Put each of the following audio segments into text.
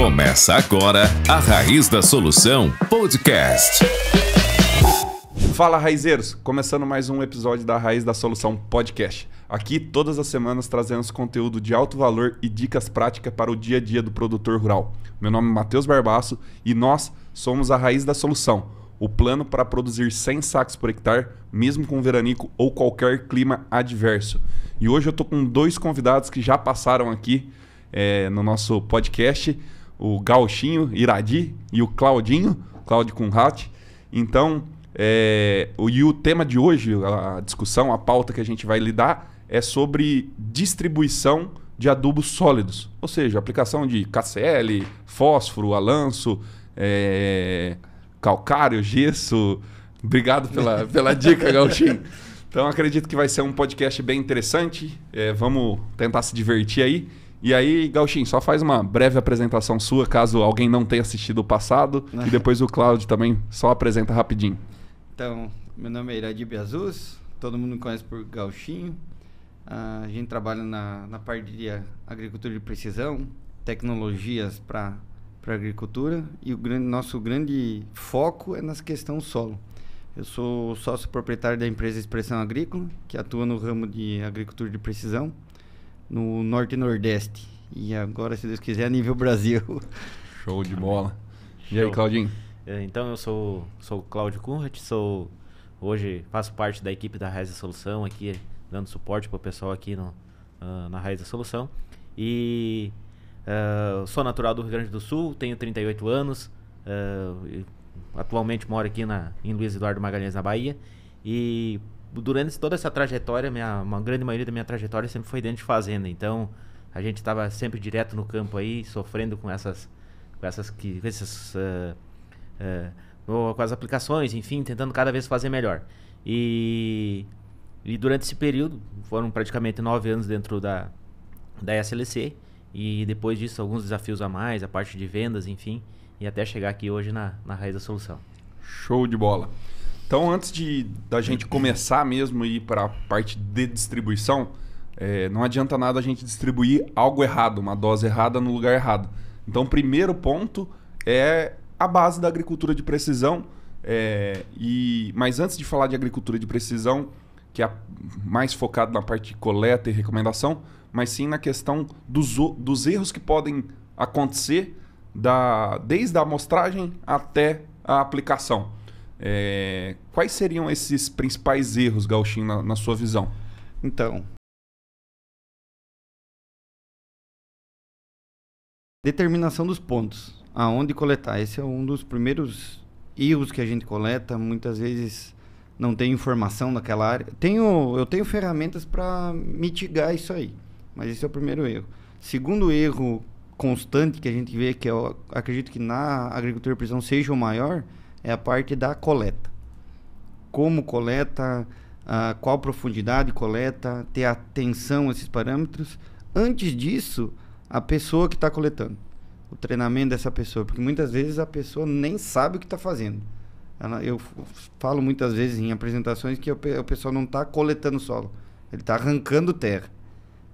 Começa agora a Raiz da Solução Podcast. Fala raizeiros, começando mais um episódio da Raiz da Solução Podcast. Aqui todas as semanas trazemos conteúdo de alto valor e dicas práticas para o dia a dia do produtor rural. Meu nome é Matheus Barbaço e nós somos a Raiz da Solução o plano para produzir 100 sacos por hectare, mesmo com veranico ou qualquer clima adverso. E hoje eu estou com dois convidados que já passaram aqui é, no nosso podcast o Gauchinho Iradi e o Claudinho, Claudio Kunrat. Então, é, o, e o tema de hoje, a discussão, a pauta que a gente vai lidar é sobre distribuição de adubos sólidos, ou seja, aplicação de KCl, fósforo, alanço, é, calcário, gesso. Obrigado pela, pela dica, Gauchinho. Então acredito que vai ser um podcast bem interessante. É, vamos tentar se divertir aí. E aí, Gauchinho, só faz uma breve apresentação sua, caso alguém não tenha assistido o passado, e depois o Cláudio também só apresenta rapidinho. Então, meu nome é Iradi Biazus, todo mundo me conhece por Gauchinho. Uh, ah, a gente trabalha na, na parte de agricultura de precisão, tecnologias para para agricultura e o grande, nosso grande foco é nas questões solo. Eu sou sócio proprietário da empresa Expressão Agrícola, que atua no ramo de agricultura de precisão no Norte e Nordeste. E agora, se Deus quiser, nível Brasil. Show de bola. Show. E aí, Claudinho? É, então, eu sou, sou Cláudio Kunrat, sou hoje faço parte da equipe da Raiz da Solução aqui, dando suporte para o pessoal aqui no, uh, na Raiz da Solução. E uh, sou natural do Rio Grande do Sul, tenho 38 anos, uh, atualmente moro aqui na, em Luiz Eduardo Magalhães, na Bahia. E durante toda essa trajetória, minha, uma grande maioria da minha trajetória sempre foi dentro de fazenda. Então, a gente estava sempre direto no campo aí, sofrendo com essas, com essas, que, com, essas uh, ah, uh, ah, com as aplicações, enfim, tentando cada vez fazer melhor. E, e durante esse período foram praticamente nove anos dentro da da SLC e depois disso alguns desafios a mais, a parte de vendas, enfim, e até chegar aqui hoje na, na raiz da solução. Show de bola. Então, antes de da gente começar mesmo e ir para a parte de distribuição, é, não adianta nada a gente distribuir algo errado, uma dose errada no lugar errado. Então, o primeiro ponto é a base da agricultura de precisão. É, e Mas antes de falar de agricultura de precisão, que é mais focado na parte de coleta e recomendação, mas sim na questão dos, dos erros que podem acontecer da, desde a amostragem até a aplicação. É, quais seriam esses principais erros, Gauchinho, na, na sua visão? Então, Determinação dos pontos, aonde coletar. Esse é um dos primeiros erros que a gente coleta. Muitas vezes não tem informação naquela área. Tenho, eu tenho ferramentas para mitigar isso aí, mas esse é o primeiro erro. Segundo erro constante que a gente vê, que eu acredito que na agricultura e prisão seja o maior, é a parte da coleta. Como coleta, a qual profundidade coleta, ter atenção a esses parâmetros. Antes disso, a pessoa que está coletando, o treinamento dessa pessoa, porque muitas vezes a pessoa nem sabe o que está fazendo. Ela, eu falo muitas vezes em apresentações que o, o pessoal não está coletando solo, ele está arrancando terra.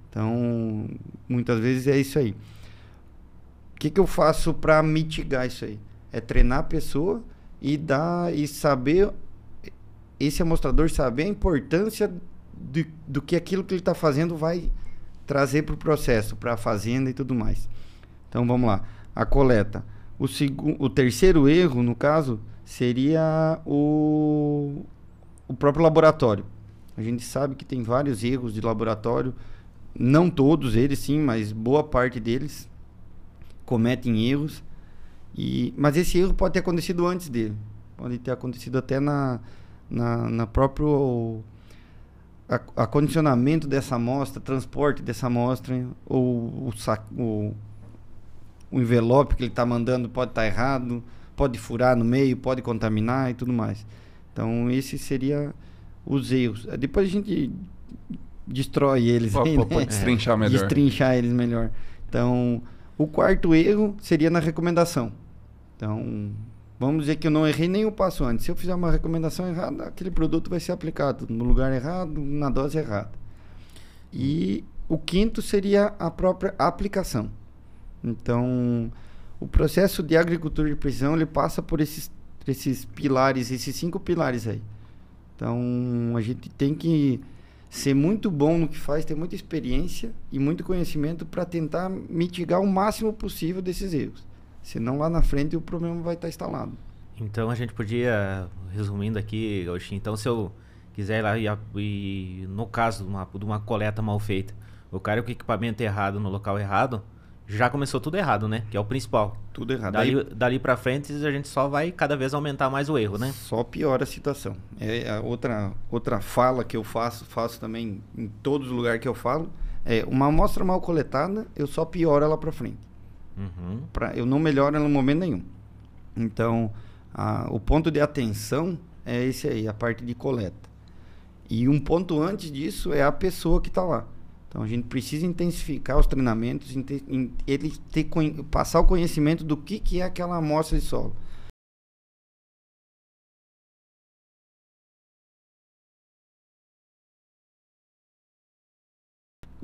Então, muitas vezes é isso aí. O que, que eu faço para mitigar isso aí? É treinar a pessoa e dar e saber esse amostrador saber a importância de, do que aquilo que ele está fazendo vai trazer para o processo, para a fazenda e tudo mais. Então vamos lá, a coleta. O, o terceiro erro, no caso, seria o, o próprio laboratório. A gente sabe que tem vários erros de laboratório, não todos eles sim, mas boa parte deles cometem erros e, mas esse erro pode ter acontecido antes dele. Pode ter acontecido até na, na, na próprio acondicionamento dessa amostra, transporte dessa amostra, ou o, saco, o, o envelope que ele está mandando pode estar tá errado, pode furar no meio, pode contaminar e tudo mais. Então, esses seriam os erros. Depois a gente destrói eles. pode aí, pô, né? Pode destrinchar melhor. Destrinchar eles melhor. Então, o quarto erro seria na recomendação. Então, vamos dizer que eu não errei nenhum passo antes. Se eu fizer uma recomendação errada, aquele produto vai ser aplicado no lugar errado, na dose errada. E o quinto seria a própria aplicação. Então, o processo de agricultura de precisão ele passa por esses, esses pilares, esses cinco pilares aí. Então, a gente tem que ser muito bom no que faz, ter muita experiência e muito conhecimento para tentar mitigar o máximo possível desses erros. Senão lá na frente o problema vai estar tá instalado. Então a gente podia, resumindo aqui, Gauchinho, então se eu quiser ir lá e, e no caso de uma, de uma, coleta mal feita, o cara com equipamento errado no local errado, já começou tudo errado, né? Que é o principal. Tudo errado. Dali, para dali frente a gente só vai cada vez aumentar mais o erro, né? Só piora a situação. É a outra, outra fala que eu faço, faço também em todos os lugares que eu falo, é uma amostra mal coletada, eu só pioro ela para frente. Uhum. Pra, eu não melhoro em momento nenhum. Então, a, o ponto de atenção é esse aí, a parte de coleta. E um ponto antes disso é a pessoa que está lá. Então a gente precisa intensificar os treinamentos, ele ter, passar o conhecimento do que, que é aquela amostra de solo.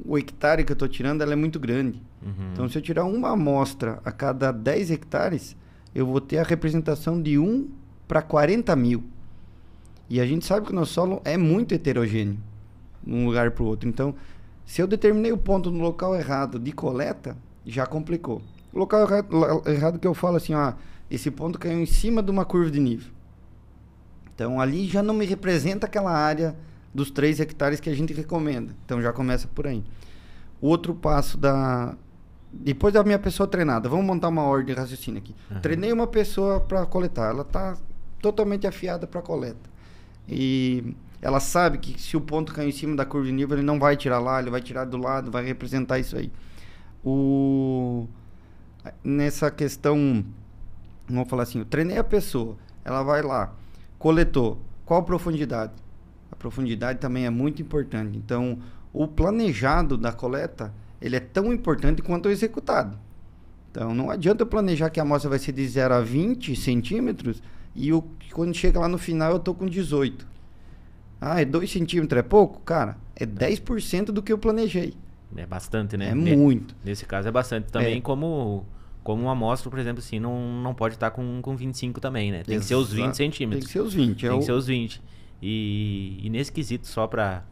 o hectare que eu estou tirando ela é muito grande. Uhum. Então, se eu tirar uma amostra a cada 10 hectares, eu vou ter a representação de 1 para 40 mil. E a gente sabe que o nosso solo é muito heterogêneo, um lugar para o outro. Então, se eu determinei o ponto no local errado de coleta, já complicou. O local errado, errado que eu falo assim, ó, ah, esse ponto caiu em cima de uma curva de nível. Então, ali já não me representa aquela área dos 3 hectares que a gente recomenda. Então já começa por aí. Outro passo da. Depois da minha pessoa treinada, vamos montar uma ordem de raciocínio aqui. Uhum. Treinei uma pessoa para coletar, ela está totalmente afiada para coleta. E ela sabe que se o ponto cair em cima da curva de nível, ele não vai tirar lá, ele vai tirar do lado, vai representar isso aí. O... Nessa questão, vamos falar assim, eu treinei a pessoa, ela vai lá, coletou, qual profundidade? profundidade também é muito importante. Então, o planejado da coleta, ele é tão importante quanto o executado. Então, não adianta eu planejar que a amostra vai ser de 0 a 20 centímetros e eu, quando chega lá no final eu estou com 18. Ah, é 2 centímetros, é pouco? Cara, é 10% do que eu planejei. É bastante, né? É muito. Nesse caso é bastante. Também é. como como uma amostra, por exemplo, assim, não, não pode estar com, com 25 também, né? Tem Exato. que ser os 20 centímetros. Tem que ser os 20. Tem é que o... ser os 20. E, e nesse quesito, só para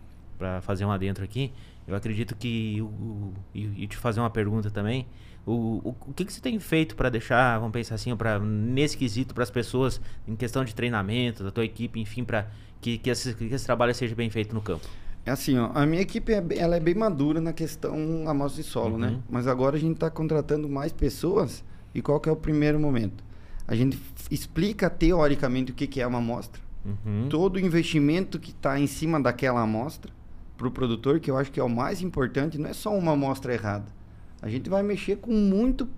fazer um adentro aqui, eu acredito que. O, e, e te fazer uma pergunta também. O, o, o que, que você tem feito para deixar, vamos pensar assim, pra, nesse quesito para as pessoas, em questão de treinamento, da tua equipe, enfim, para que, que, esse, que esse trabalho seja bem feito no campo? É assim, ó, a minha equipe é, ela é bem madura na questão amostra de solo, né? uhum. né? Mas agora a gente está contratando mais pessoas e qual que é o primeiro momento? A gente explica teoricamente o que, que é uma amostra uhum. todo o investimento que está em cima daquela amostra para o produtor, que eu acho que é o mais importante, não é só uma amostra errada. A gente vai mexer com muito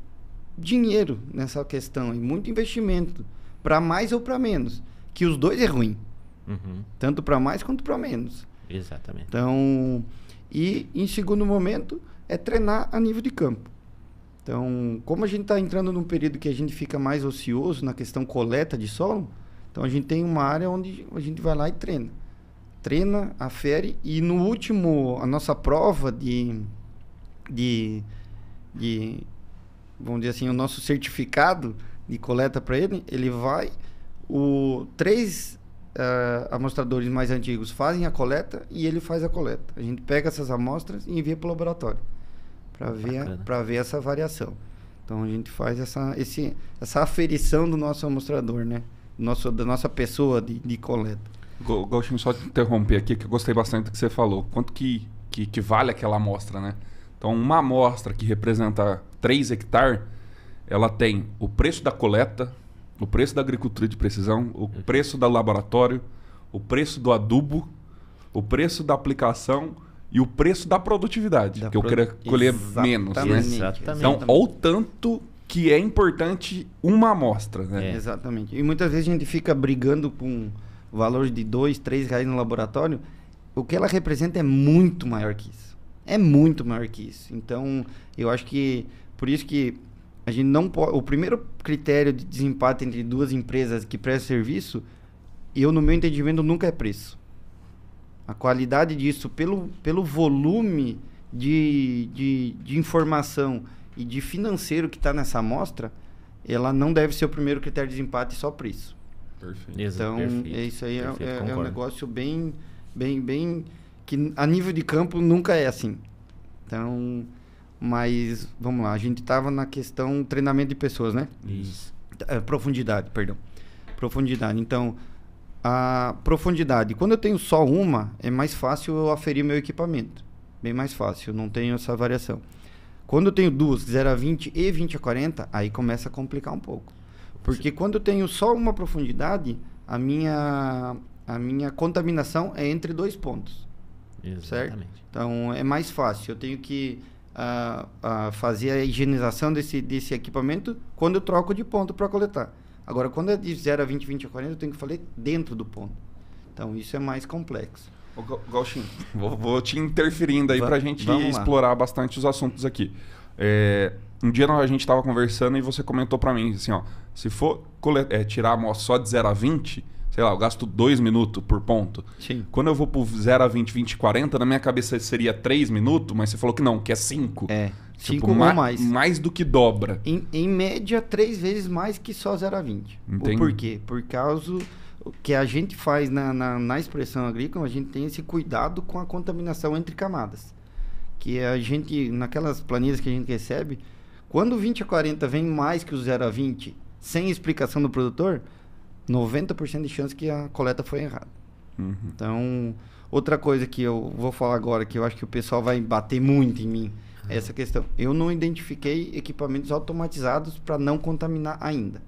dinheiro nessa questão e muito investimento, para mais ou para menos, que os dois é ruim, uhum. tanto para mais quanto para menos. Exatamente. Então, e em segundo momento é treinar a nível de campo. Então, como a gente está entrando num período que a gente fica mais ocioso na questão coleta de solo, então a gente tem uma área onde a gente vai lá e treina. Treina, afere e no último, a nossa prova de. de, de vamos dizer assim, o nosso certificado de coleta para ele, ele vai. O, três uh, amostradores mais antigos fazem a coleta e ele faz a coleta. A gente pega essas amostras e envia para o laboratório para ver, ver essa variação. Então a gente faz essa, esse, essa aferição do nosso amostrador, né? nosso, da nossa pessoa de, de coleta. Gosto só de interromper aqui, que eu gostei bastante do que você falou. Quanto que, que, que vale aquela amostra, né? Então, uma amostra que representa 3 hectares, ela tem o preço da coleta, o preço da agricultura de precisão, o uhum. preço do laboratório, o preço do adubo, o preço da aplicação e o preço da produtividade, da que eu queria colher menos, né? Exatamente. Então, ou tanto que é importante uma amostra, né? É. Exatamente. E muitas vezes a gente fica brigando com valores de dois, três reais no laboratório. O que ela representa é muito maior que isso. É muito maior que isso. Então, eu acho que por isso que a gente não pode. O primeiro critério de desempate entre duas empresas que prestam serviço, eu no meu entendimento nunca é preço. A qualidade disso, pelo, pelo volume de, de, de informação e de financeiro que está nessa amostra, ela não deve ser o primeiro critério de empate só por isso. Perfeito. Então, Perfeito. É isso aí é, é, Perfeito, é, é, um negócio bem, bem, bem. que a nível de campo nunca é assim. Então, mas vamos lá, a gente estava na questão treinamento de pessoas, né? Isso. É, profundidade, perdão. Profundidade. Então, a profundidade. Quando eu tenho só uma, é mais fácil eu aferir meu equipamento. Bem mais fácil, não tenho essa variação. Quando eu tenho duas, 0 a 20 e 20 a 40, aí começa a complicar um pouco. Porque Sim. quando eu tenho só uma profundidade, a minha, a minha contaminação é entre dois pontos. Exatamente. Certo? Então é mais fácil. Eu tenho que uh, uh, fazer a higienização desse, desse equipamento quando eu troco de ponto para coletar. Agora, quando é de 0 a 20, 20 a 40, eu tenho que fazer dentro do ponto. Então isso é mais complexo. Ô, Gauchinho, vou, vou, te interferindo aí para gente explorar bastante os assuntos aqui. É, um dia a gente estava conversando e você comentou para mim assim, ó, se for é, tirar a amostra só de 0 a 20, sei lá, eu gasto 2 minutos por ponto. Sim. Quando eu vou pro 0 a 20, 20, e 40, na minha cabeça seria 3 minutos, mas você falou que não, que é 5. É. 5 tipo, ou ma mais. Mais do que dobra. Em, em média, 3 vezes mais que só 0 a 20. Entendi. Por quê? Por causa o que a gente faz na, na, na, expressão agrícola, a gente tem esse cuidado com a contaminação entre camadas. Que a gente, naquelas planilhas que a gente recebe, quando o 20 a 40 vem mais que o 0 a 20, sem explicação do produtor, 90% de chance que a coleta foi errada. Uhum. Então, outra coisa que eu vou falar agora, que eu acho que o pessoal vai bater muito em mim, uhum. é essa questão. Eu não identifiquei equipamentos automatizados para não contaminar ainda.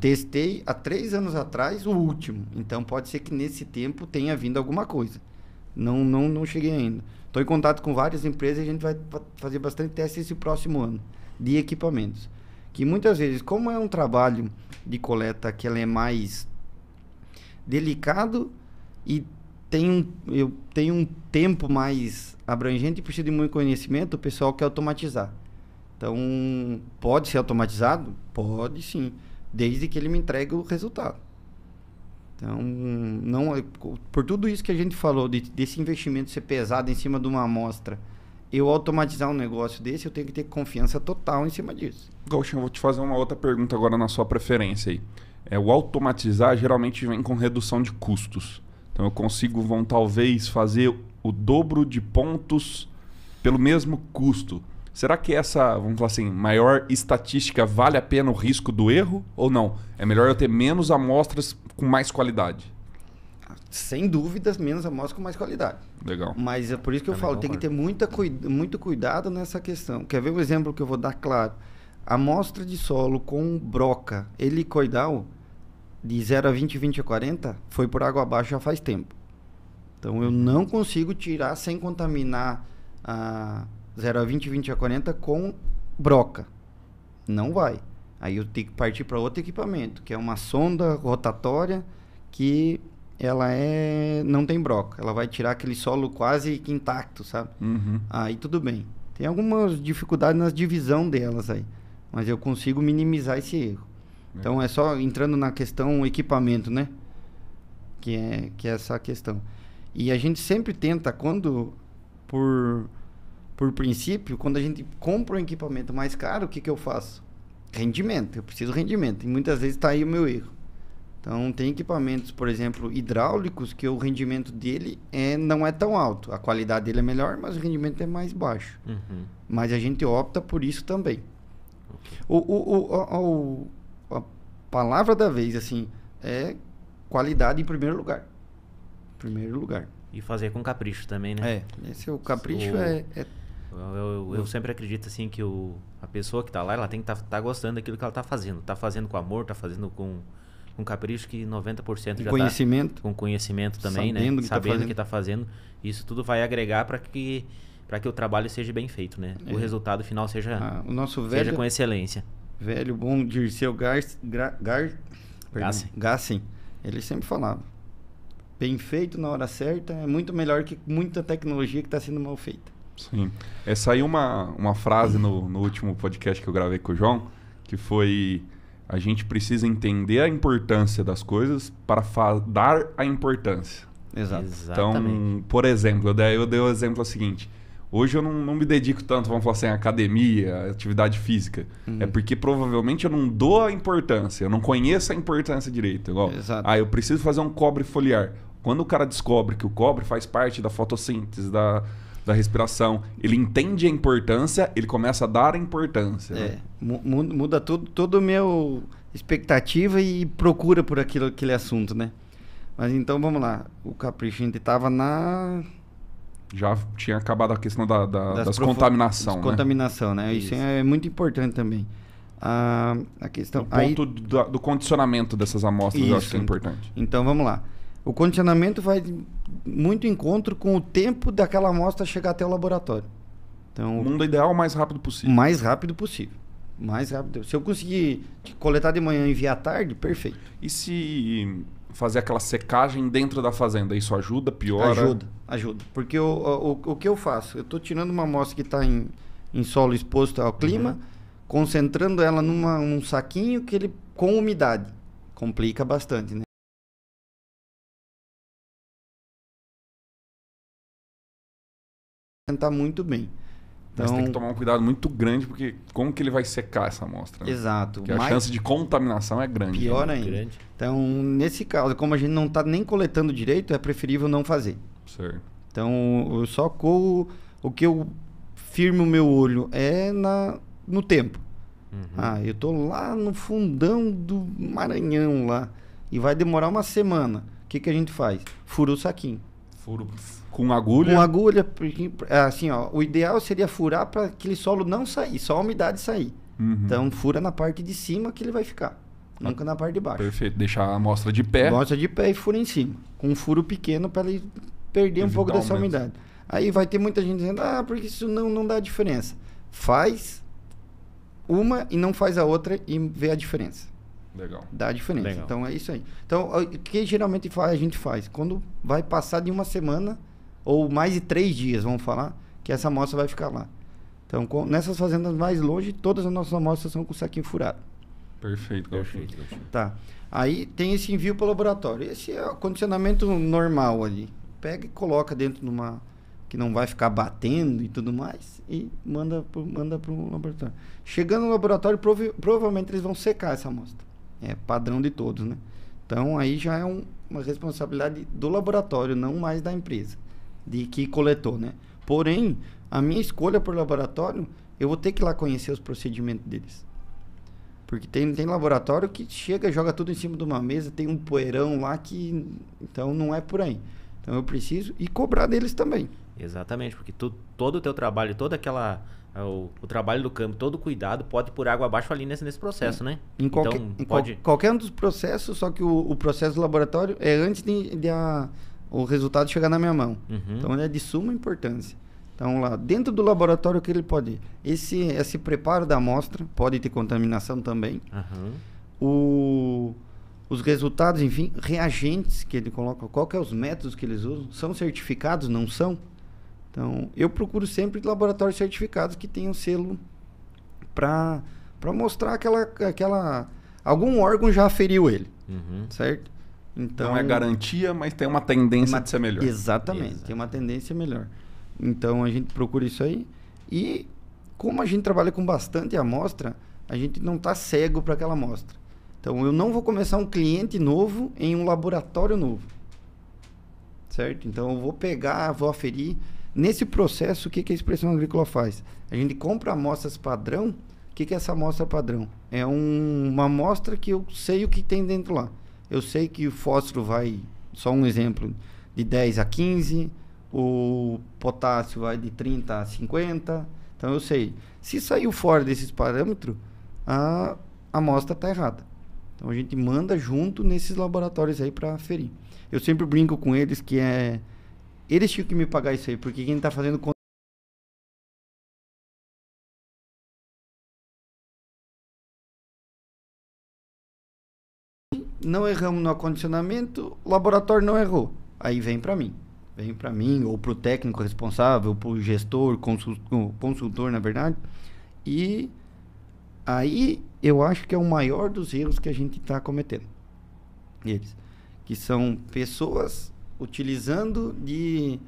Testei há três anos atrás o último. Então pode ser que nesse tempo tenha vindo alguma coisa. Não, não, não cheguei ainda. Estou em contato com várias empresas e a gente vai fazer bastante teste esse próximo ano de equipamentos. Que muitas vezes, como é um trabalho de coleta que ela é mais delicado e tem um, eu tenho um tempo mais abrangente e precisa de muito conhecimento, o pessoal quer automatizar. Então, pode ser automatizado? Pode sim desde que ele me entregue o resultado. Então, não, por tudo isso que a gente falou, de, desse investimento ser pesado em cima de uma amostra, eu automatizar um negócio desse, eu tenho que ter confiança total em cima disso. Gauchinho, eu vou te fazer uma outra pergunta agora na sua preferência aí. É, o automatizar geralmente vem com redução de custos. Então, eu consigo, vão talvez, fazer o dobro de pontos pelo mesmo custo. Será que essa, vamos falar assim, maior estatística vale a pena o risco do erro ou não? É melhor eu ter menos amostras com mais qualidade? Sem dúvidas, menos amostras com mais qualidade. Legal. Mas é por isso que eu é falo, tem que ter muita, muito cuidado nessa questão. Quer ver um exemplo que eu vou dar claro? Amostra de solo com broca helicoidal de 0 a 20, 20 a 40 foi por água abaixo já faz tempo. Então eu não consigo tirar sem contaminar a. Ah, 0 a 20, 20 a 40 com broca. Não vai. Aí eu tenho que partir para outro equipamento, que é uma sonda rotatória que ela é não tem broca, ela vai tirar aquele solo quase que intacto, sabe? Uhum. Aí tudo bem. Tem algumas dificuldades na divisão delas aí, mas eu consigo minimizar esse erro. Então é só entrando na questão equipamento, né? Que é que é essa questão. E a gente sempre tenta quando por por princípio, quando a gente compra um equipamento mais caro, o que, que eu faço? Rendimento, eu preciso de rendimento. E muitas vezes está aí o meu erro. Então, tem equipamentos, por exemplo, hidráulicos, que o rendimento dele é, não é tão alto. A qualidade dele é melhor, mas o rendimento é mais baixo. Uhum. Mas a gente opta por isso também. O, o, o, o, a palavra da vez, assim, é qualidade em primeiro lugar. Primeiro lugar. E fazer com capricho também, né? É, esse é o capricho o... É, é eu, eu, eu sempre acredito assim que o, a pessoa que está lá, ela tem que estar tá, tá gostando daquilo que ela está fazendo. Está fazendo com amor, está fazendo com, com capricho que 90% com já tá conhecimento. Tá, com conhecimento também, sabendo né? Que sabendo que está tá fazendo. Isso tudo vai agregar para que para que o trabalho seja bem feito, né? É. O resultado final seja ah, o nosso velho, seja com excelência. Velho bom Dirceu Gars, Gassen, ele sempre falava: bem feito na hora certa é muito melhor que muita tecnologia que está sendo mal feita. Sim. É, saiu uma, uma frase no, no último podcast que eu gravei com o João, que foi: a gente precisa entender a importância das coisas para dar a importância. Exato. Exatamente. Então, por exemplo, eu dei, eu dei o exemplo seguinte. Hoje eu não, não me dedico tanto, vamos falar assim, à academia, atividade física. Uhum. É porque provavelmente eu não dou a importância, eu não conheço a importância direito. Igual, Exato. Ah, eu preciso fazer um cobre foliar. Quando o cara descobre que o cobre faz parte da fotossíntese, da, da respiração. Ele entende a importância, ele começa a dar a importância. Né? É, né? muda tudo, todo o meu expectativa e procura por aquilo, aquele assunto, né? Mas então vamos lá. O capricho ainda estava tava na. Já tinha acabado a questão da, da, das, das prof... contaminação. Né? Contaminação, né? Isso. Isso, é muito importante também. A, a questão. O ponto Aí... do, do, condicionamento dessas amostras Isso. eu acho que é importante. Então vamos lá o condicionamento vai muito encontro com o tempo daquela amostra chegar até o laboratório. Então, o mundo ideal o mais rápido possível. Mais rápido possível. Mais rápido. Se eu conseguir coletar de manhã e enviar à tarde, perfeito. E se fazer aquela secagem dentro da fazenda, isso ajuda, piora? Ajuda, ajuda. Porque eu, o, o que eu faço? Eu estou tirando uma amostra que está em, em solo exposto ao clima, uhum. concentrando ela num saquinho que ele com umidade. Complica bastante, né? cantar muito bem. Então, Mas tem que então tomar um cuidado muito grande, porque como que ele vai secar essa amostra? Né? Exato. Porque a chance de contaminação é grande. Né? Pior ainda. Grande. Então, nesse caso, como a gente não está nem coletando direito, é preferível não fazer. Certo. Então, eu só com O que eu firmo o meu olho é na, no tempo. Uhum. Ah, eu estou lá no fundão do Maranhão lá. E vai demorar uma semana. O que, que a gente faz? Fura o saquinho furo com agulha? Com agulha, assim, ó, o ideal seria furar para aquele solo não sair, só a umidade sair. Uhum. Então fura na parte de cima que ele vai ficar, nunca na parte de baixo. Perfeito, deixar a amostra de pé. Amostra de pé e fura em cima, com um furo pequeno para ele perder um pouco dessa umidade. Aí vai ter muita gente dizendo: "Ah, porque isso não não dá diferença". Faz uma e não faz a outra e vê a diferença. Legal. Dá a diferença. Legal. Então é isso aí. Então, o que geralmente a gente faz? Quando vai passar de uma semana ou mais de três dias, vamos falar, que essa amostra vai ficar lá. Então, com, nessas fazendas mais longe, todas as nossas amostras são com saquinho furado. Perfeito, Perfeito. Gauchinho. Tá. Aí tem esse envio para o laboratório. Esse é o condicionamento normal ali. Pega e coloca dentro de uma que não vai ficar batendo e tudo mais e manda manda para o laboratório. Chegando no laboratório, prov, provavelmente eles vão secar essa amostra é, padrão de todos, né? Então aí já é um, uma responsabilidade do laboratório, não mais da empresa, de que coletou, né? Porém, a minha escolha por laboratório, eu vou ter que ir lá conhecer os procedimentos deles. Porque tem, tem laboratório que chega, joga tudo em cima de uma mesa, tem um poeirão lá que. Então não é por aí. Então eu preciso e cobrar deles também. Exatamente, porque tu, todo o teu trabalho, toda aquela é o, o, trabalho do campo, todo cuidado, pode por água abaixo ali nesse, nesse processo, né? Em então, qualquer, pode... Qual, qualquer um dos processos, só que o, o processo do laboratório é antes de, de a, o resultado chegar na minha mão. Uhum. Então, ele é de suma importância. Então, lá dentro do laboratório, o que ele pode? Esse, esse preparo da amostra pode ter contaminação também. Uhum. O, os resultados, enfim, reagentes que ele coloca, qual que é os métodos que eles usam, são certificados, não são? Então, eu procuro sempre laboratórios certificados que tenham selo para mostrar aquela, aquela. Algum órgão já feriu ele, uhum. certo? Então, Não é garantia, mas tem uma tendência uma, de ser melhor. Exatamente, tem uma tendência melhor. Então, a gente procura isso aí. E, como a gente trabalha com bastante amostra, a gente não está cego para aquela amostra. Então, eu não vou começar um cliente novo em um laboratório novo. Certo? Então, eu vou pegar, vou aferir. Nesse processo, o que, que a expressão agrícola faz? A gente compra amostras padrão. O que, que é essa amostra padrão? É um, uma amostra que eu sei o que tem dentro lá. Eu sei que o fósforo vai, só um exemplo, de 10 a 15, o potássio vai de 30 a 50. Então eu sei. Se saiu fora desses parâmetros, a amostra está errada. Então a gente manda junto nesses laboratórios aí para ferir. Eu sempre brinco com eles que é eles tinham que me pagar isso aí, porque quem está fazendo não erramos no acondicionamento, o laboratório não errou. Aí vem para mim. Vem para mim, ou para o técnico responsável, para o gestor, consultor, consultor, na verdade. E aí eu acho que é o maior dos erros que a gente está cometendo. Eles, que são pessoas utilizando de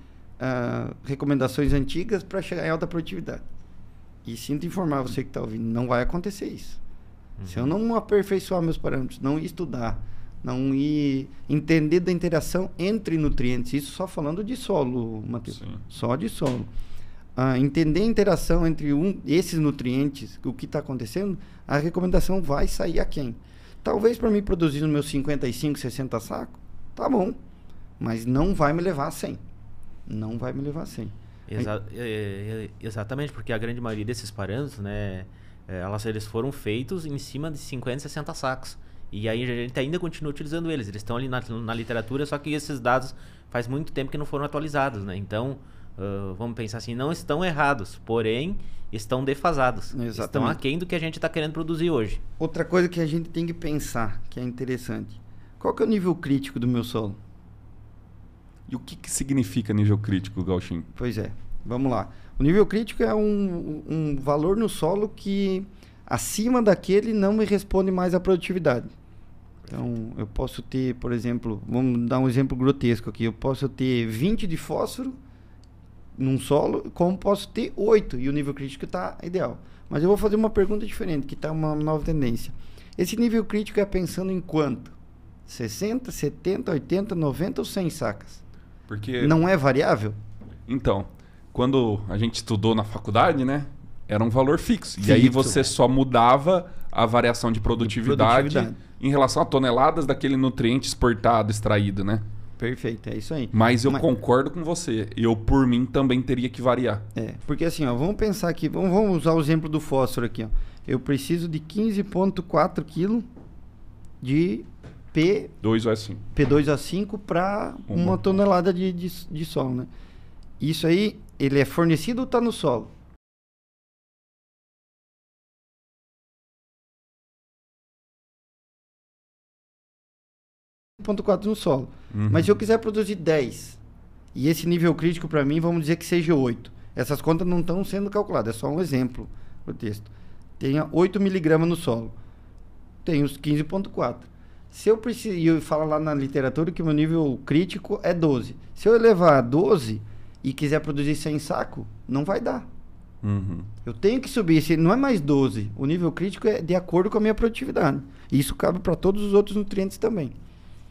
uh, recomendações antigas para chegar em alta produtividade. E sinto informar você que está ouvindo, não vai acontecer isso. Uhum. Se eu uhum. não aperfeiçoar meus parâmetros, não estudar, não ir entender da interação entre nutrientes, isso só falando de solo, Matheus, Sim. só de solo. Uh, entender a interação entre um, esses nutrientes, o que está acontecendo, a recomendação vai sair a quem? Talvez para mim produzir no meus 55, 60 sacos, tá bom. Mas não vai me levar a 100. Não vai me levar a 100. Exa é, é, é, exatamente, porque a grande maioria desses parâmetros, né? elas eles foram feitos em cima de 50, 60 sacos. E aí a gente ainda continua utilizando eles. Eles estão ali na, na literatura, só que esses dados faz muito tempo que não foram atualizados, né? Então, uh, vamos pensar assim, não estão errados, porém estão defasados. Exatamente. Estão aquém do que a gente está querendo produzir hoje. Outra coisa que a gente tem que pensar, que é interessante. Qual que é o nível crítico do meu solo? E o que, que significa nível crítico, Gauchin? Pois é, vamos lá. O nível crítico é um, um valor no solo que acima daquele não me responde mais à produtividade. Então, eu posso ter, por exemplo, vamos dar um exemplo grotesco aqui, eu posso ter 20 de fósforo num solo, como posso ter 8 e o nível crítico está ideal. Mas eu vou fazer uma pergunta diferente, que está uma nova tendência. Esse nível crítico é pensando em quanto? 60, 70, 80, 90 ou 100 sacas? Porque. Não é variável? Então, quando a gente estudou na faculdade, né? Era um valor fixo. fixo. E aí você só mudava a variação de produtividade, de produtividade em relação a toneladas daquele nutriente exportado, extraído, né? Perfeito, é isso aí. Mas eu Mas... concordo com você. Eu, por mim, também teria que variar. É, porque assim, ó, vamos pensar aqui, vamos, vamos usar o exemplo do fósforo aqui. Ó. Eu preciso de 15,4 kg de p 2 a 5 P2O5 para uma. uma. tonelada de, de, de solo, né? Isso aí, ele é fornecido ou está no solo? ponto no solo. Uhum. Mas se eu quiser produzir 10 e esse nível crítico para mim, vamos dizer que seja 8. Essas contas não estão sendo calculadas, é só um exemplo o texto. Tenha 8 miligramas no solo. Tem os 15.4. Se eu preciso, e eu falo lá na literatura que meu nível crítico é 12. Se eu elevar a 12 e quiser produzir 100 saco, não vai dar. Uhum. Eu tenho que subir, se não é mais 12. O nível crítico é de acordo com a minha produtividade. E isso cabe para todos os outros nutrientes também.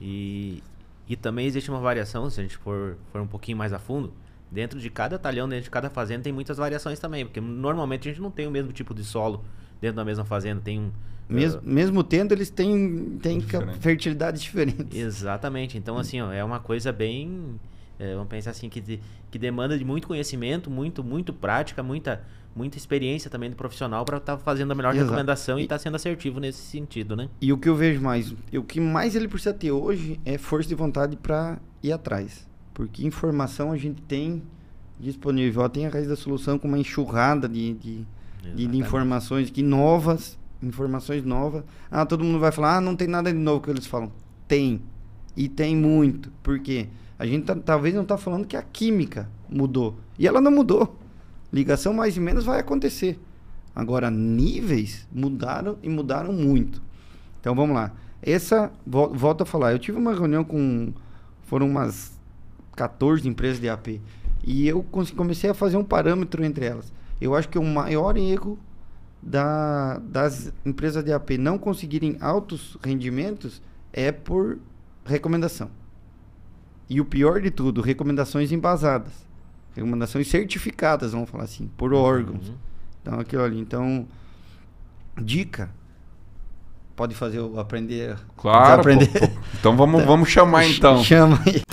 E, e também existe uma variação, se a gente for, for um pouquinho mais a fundo, dentro de cada talhão, dentro de cada fazenda, tem muitas variações também, porque normalmente a gente não tem o mesmo tipo de solo dentro da mesma fazenda tem um. Mesmo, ah, mesmo tendo, eles têm, têm diferente. fertilidades diferentes. Exatamente. Então, assim, ó, é uma coisa bem. É, vamos pensar assim, que, de, que demanda de muito conhecimento, muito, muito prática, muita, muita experiência também do profissional para estar tá fazendo a melhor Exato. recomendação e estar tá sendo assertivo nesse sentido, né? E o que eu vejo mais, o que mais ele precisa ter hoje é força de vontade para ir atrás. Porque informação a gente tem disponível. Ó, tem a raiz da solução com uma enxurrada de, de de, de informações que novas, informações novas. Ah, todo mundo vai falar, ah, não tem nada de novo que eles falam. Tem. E tem muito. Por quê? A gente tá, talvez não está falando que a química mudou. E ela não mudou. Ligação mais e menos vai acontecer. Agora, níveis mudaram e mudaram muito. Então vamos lá. Essa, volto a falar, eu tive uma reunião com. Foram umas 14 empresas de AP. E eu comecei a fazer um parâmetro entre elas. Eu acho que é o maior erro da, das empresas de AP não conseguirem altos rendimentos é por recomendação. E o pior de tudo, recomendações embasadas. Recomendações certificadas, vamos falar assim, por uhum. órgãos. Uhum. Então, aqui, olha, então, dica. Pode fazer, aprender. Claro. Aprender. Pô, pô. Então vamos, tá. vamos chamar então. Chama aí.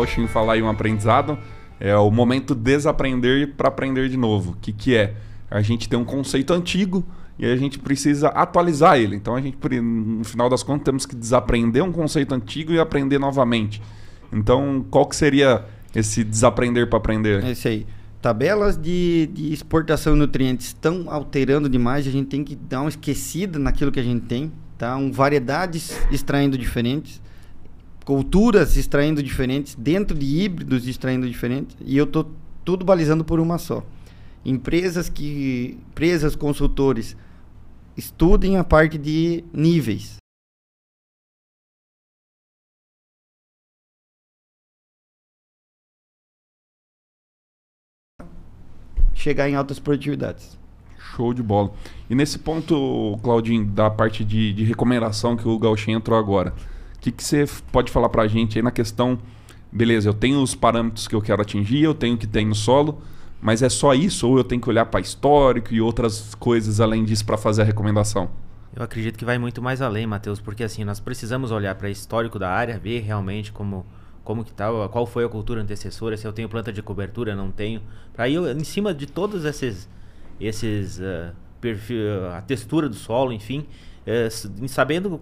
o Shin falar em um aprendizado, é o momento desaprender para aprender de novo. O que, que é? A gente tem um conceito antigo e a gente precisa atualizar ele. Então a gente, no final das contas, temos que desaprender um conceito antigo e aprender novamente. Então, qual que seria esse desaprender para aprender? É isso aí. Tabelas de, de exportação de nutrientes estão alterando demais, a gente tem que dar uma esquecida naquilo que a gente tem, tá? Um, variedades extraindo diferentes culturas extraindo diferentes, dentro de híbridos extraindo diferentes, e eu tô tudo balizando por uma só. Empresas que empresas consultores estudem a parte de níveis. Chegar em altas produtividades. Show de bola. E nesse ponto, Claudinho, da parte de, de recomendação que o Gauchinho entrou agora. O que, que você pode falar para a gente aí na questão, beleza, eu tenho os parâmetros que eu quero atingir, eu tenho o que tem no solo, mas é só isso ou eu tenho que olhar para histórico e outras coisas além disso para fazer a recomendação? Eu acredito que vai muito mais além, Matheus, porque assim, nós precisamos olhar para histórico da área, ver realmente como como que tal, tá, qual foi a cultura antecessora, se eu tenho planta de cobertura, não tenho. Para aí eu em cima de todos esses esses uh, perfil, ah, a textura do solo, enfim, eh, sabendo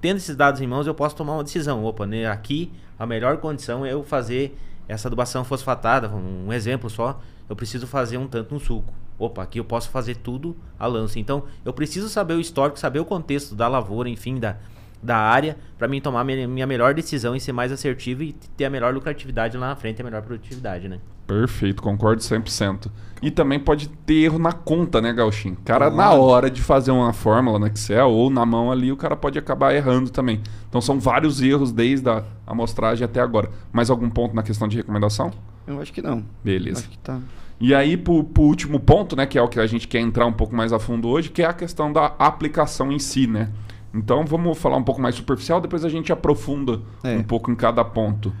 tendo esses dados em mãos, eu posso tomar uma decisão. Opa, né, aqui a melhor condição é eu fazer essa adubação fosfatada, um exemplo só, eu preciso fazer um tanto um suco. Opa, aqui eu posso fazer tudo a lance. Então, eu preciso saber o histórico, saber o contexto da lavoura, enfim, da, da área, para mim tomar minha, minha melhor decisão e ser mais assertivo e ter a melhor lucratividade lá na frente, a melhor produtividade, né? Perfeito, concordo 100%. E também pode ter erro na conta, né, Gauchinho? cara, na hora de fazer uma fórmula no Excel ou na mão ali, o cara pode acabar errando também. Então, são vários erros desde a amostragem até agora. Mais algum ponto na questão de recomendação? Eu acho que não. Beleza. Acho que tá. E aí, pro, pro último ponto, né, que é o que a gente quer entrar um pouco mais a fundo hoje, que é a questão da aplicação em si, né? Então, vamos falar um pouco mais superficial, depois a gente aprofunda é. um pouco em cada ponto.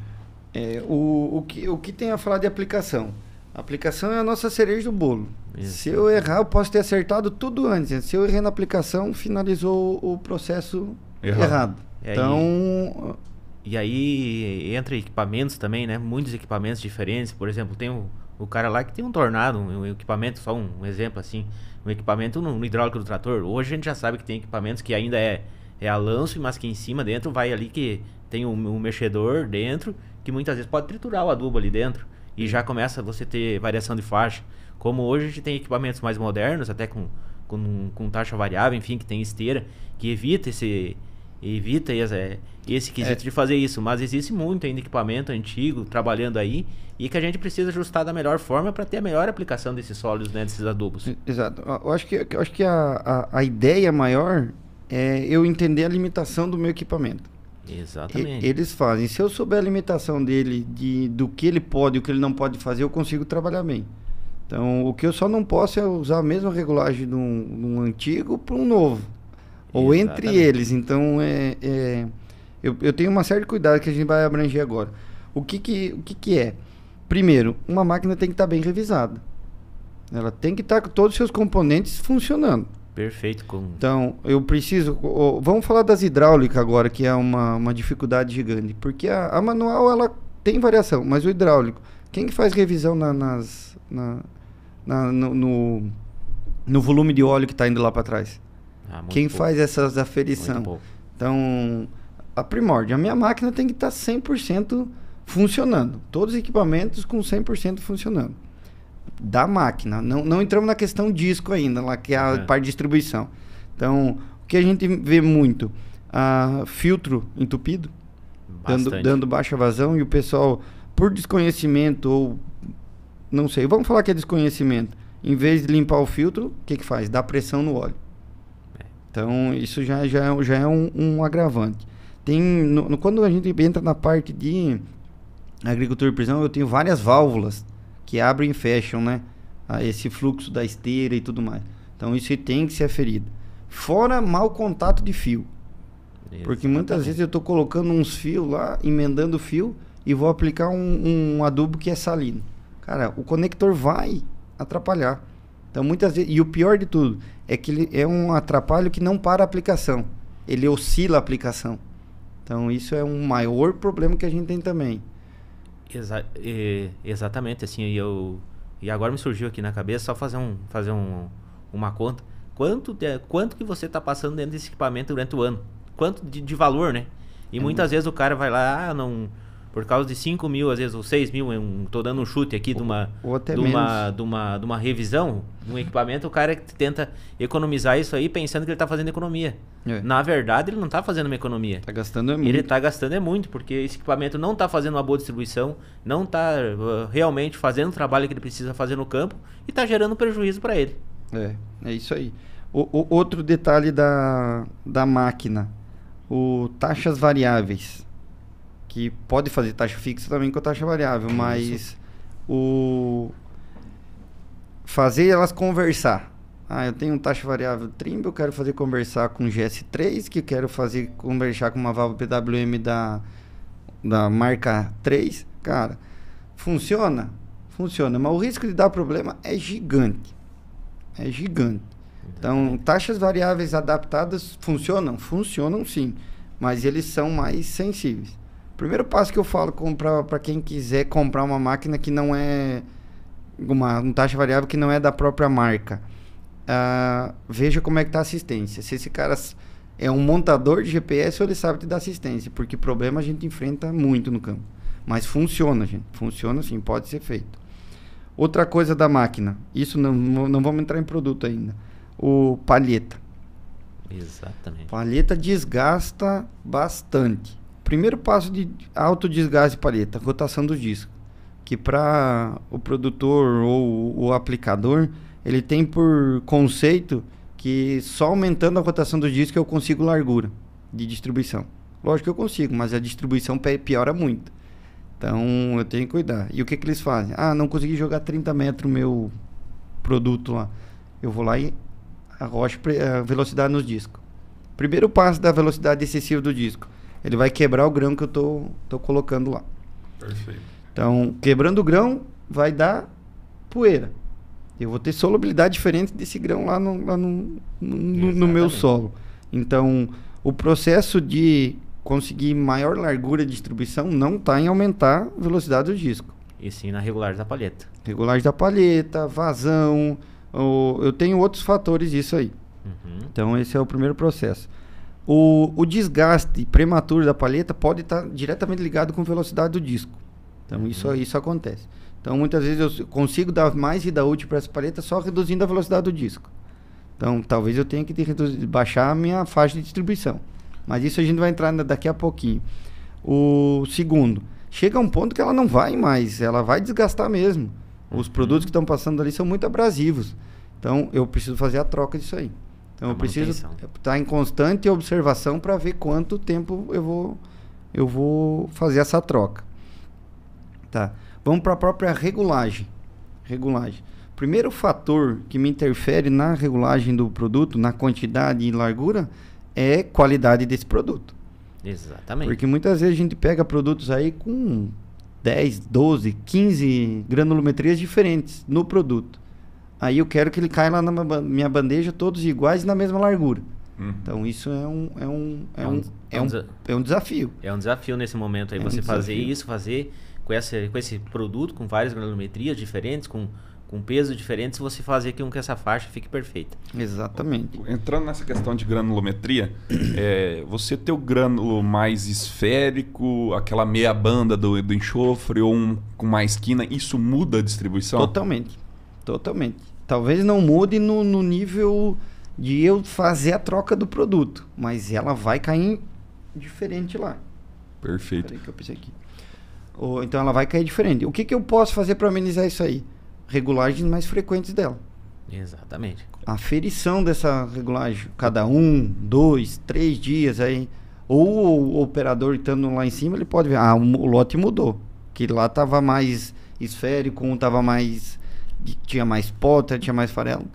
É, o, o, que, o que tem a falar de aplicação? A aplicação é a nossa cereja do bolo. Isso. Se eu errar, eu posso ter acertado tudo antes. Se eu errei na aplicação, finalizou o processo errado. errado. então. Aí... E aí entra equipamentos também, né? Muitos equipamentos diferentes. Por exemplo, tem o, o cara lá que tem um tornado, um, um equipamento, só um, um, exemplo assim, um equipamento no, no, hidráulico do trator. Hoje a gente já sabe que tem equipamentos que ainda é, é a lanço, mas que em cima, dentro, vai ali que tem um, um mexedor dentro que muitas vezes pode triturar o adubo ali dentro e já começa você ter variação de faixa. Como hoje a gente tem equipamentos mais modernos, até com, com, com taxa variável, enfim, que tem esteira, que evita esse evita esse, esse quesito é. de fazer isso. Mas existe muito ainda equipamento antigo trabalhando aí e que a gente precisa ajustar da melhor forma para ter a melhor aplicação desses sólidos, né, desses adubos. Exato. Eu acho que, eu acho que a, a, a ideia maior é eu entender a limitação do meu equipamento. Exatamente. E, eles fazem. Se eu souber a limitação dele, de, do que ele pode e o que ele não pode fazer, eu consigo trabalhar bem. Então, o que eu só não posso é usar a mesma regulagem de um, de um antigo para um novo. Ou Exatamente. entre eles. Então, é, é eu, eu, tenho uma série de cuidados que a gente vai abranger agora. O que, que, o que, que é? Primeiro, uma máquina tem que estar tá bem revisada. Ela tem que estar tá com todos os seus componentes funcionando. Perfeito. Com... Então, eu preciso. vamos falar das hidráulicas agora, que é uma, uma dificuldade gigante. Porque a, a manual ela tem variação, mas o hidráulico. Quem que faz revisão na, nas, na, na no, no, no, volume de óleo que está indo lá para trás? Ah, quem pouco. faz essas aferições Então, a primórdia. A minha máquina tem que estar tá 100% funcionando. Todos os equipamentos com 100% funcionando da máquina. Não, não entramos na questão disco ainda, lá que é a é. parte de distribuição. Então, o que a gente vê muito? Ah, filtro entupido, dando, dando baixa vazão, e o pessoal, por desconhecimento ou não sei, vamos falar que é desconhecimento. Em vez de limpar o filtro, o que, que faz? Dá pressão no óleo. É. Então, isso já, já, é já é um, um agravante. Tem, no, no, quando a gente entra na parte de agricultura e prisão, eu tenho várias válvulas que abrem e fecham, né? A esse fluxo da esteira e tudo mais. Então isso tem que ser aferido. Fora mau contato de fio. Exatamente. Porque muitas vezes eu estou colocando uns fios lá, emendando o fio e vou aplicar um, um, adubo que é salino. Cara, o conector vai atrapalhar. Então muitas vezes, e o pior de tudo é que ele é um atrapalho que não para a aplicação. Ele oscila a aplicação. Então isso é um maior problema que a gente tem também. Exa e, exatamente, assim, e eu e agora me surgiu aqui na cabeça só fazer um fazer um, uma conta. Quanto quanto que você está passando dentro desse equipamento durante o ano? Quanto de, de valor, né? E é muitas muito... vezes o cara vai lá, ah, não por causa de 5 mil, às vezes, ou 6 mil, estou dando um chute aqui de uma, é de, uma, de, uma, de uma revisão, de um equipamento, o cara tenta economizar isso aí pensando que ele está fazendo economia. É. Na verdade, ele não está fazendo uma economia. Está gastando é muito. Ele está gastando é muito, porque esse equipamento não está fazendo uma boa distribuição, não está uh, realmente fazendo o trabalho que ele precisa fazer no campo e está gerando prejuízo para ele. É, é isso aí. O, o, outro detalhe da, da máquina, o taxas variáveis que pode fazer taxa fixa também com taxa variável, mas Isso. o fazer elas conversar. Ah, eu tenho taxa variável Trimble, eu quero fazer conversar com GS3, que eu quero fazer conversar com uma válvula PWM da, da marca 3. Cara, funciona? Funciona, mas o risco de dar problema é gigante. É gigante. Então, taxas variáveis adaptadas funcionam? Funcionam sim, mas eles são mais sensíveis. Primeiro passo que eu falo para quem quiser comprar uma máquina que não é uma, uma taxa variável que não é da própria marca. Uh, veja como é que tá a assistência. Se esse cara é um montador de GPS, ele sabe te dar assistência, porque problema a gente enfrenta muito no campo. Mas funciona, gente. Funciona sim, pode ser feito. Outra coisa da máquina, isso não, não vamos entrar em produto ainda. O palheta. Exatamente. Palheta desgasta bastante primeiro passo de alto desgaste de palheta, rotação do disco, que para o produtor ou o aplicador, ele tem por conceito que só aumentando a rotação do disco eu consigo largura de distribuição. Lógico que eu consigo, mas a distribuição piora muito. Então eu tenho que cuidar. E o que, que eles fazem? Ah, não consegui jogar 30 metros meu produto lá. Eu vou lá e arrocho a eh, velocidade nos discos. Primeiro passo da velocidade excessiva do disco ele vai quebrar o grão que eu tô, tô colocando lá. Perfeito. Então, quebrando o grão, vai dar poeira. Eu vou ter solubilidade diferente desse grão lá no, lá no, no, no meu solo. Então, o processo de conseguir maior largura de distribuição não está em aumentar a velocidade do disco. E sim na regulagem da palheta. Regulagem da palheta, vazão. Ou, eu tenho outros fatores disso aí. Uhum. Então, esse é o primeiro processo. O, o desgaste prematuro da palheta pode estar tá diretamente ligado com a velocidade do disco. Então uhum. isso, isso acontece. Então muitas vezes eu consigo dar mais vida útil para essa palheta só reduzindo a velocidade do disco. Então talvez eu tenha que reduzir, baixar a minha faixa de distribuição. Mas isso a gente vai entrar daqui a pouquinho. O segundo, chega um ponto que ela não vai mais, ela vai desgastar mesmo. Os uhum. produtos que estão passando ali são muito abrasivos. Então eu preciso fazer a troca disso aí. Então a eu preciso estar em constante observação para ver quanto tempo eu vou eu vou fazer essa troca. Tá. Vamos para a própria regulagem. Regulagem. Primeiro fator que me interfere na regulagem do produto, na quantidade e largura, é qualidade desse produto. Exatamente. Porque muitas vezes a gente pega produtos aí com 10, 12, 15 granulometrias diferentes no produto aí eu quero que ele caia lá na minha bandeja todos iguais e na mesma largura. Uhum. Então isso é um é um é, um, é, um, é, é, é um desafio. É um desafio nesse momento aí é você um fazer isso, fazer com esse com esse produto com várias granulometrias diferentes, com com peso diferente, se você fazer com que essa faixa fique perfeita. Exatamente. Entrando nessa questão de granulometria, é, você ter o grânulo mais esférico, aquela meia banda do, do enxofre ou um com mais esquina, isso muda a distribuição? Totalmente. Totalmente. Talvez não mude no, no nível de eu fazer a troca do produto, mas ela vai cair diferente lá. Perfeito. que eu pensei aqui. Ou, então ela vai cair diferente. O que, que eu posso fazer para amenizar isso aí? Regulagens mais frequentes dela. Exatamente. Aferição dessa regulagem, cada um, dois, três dias aí. Ou o operador estando lá em cima, ele pode ver, ah, o lote mudou. Que lá estava mais esférico, um estava mais tinha mais pó, tinha mais farelo.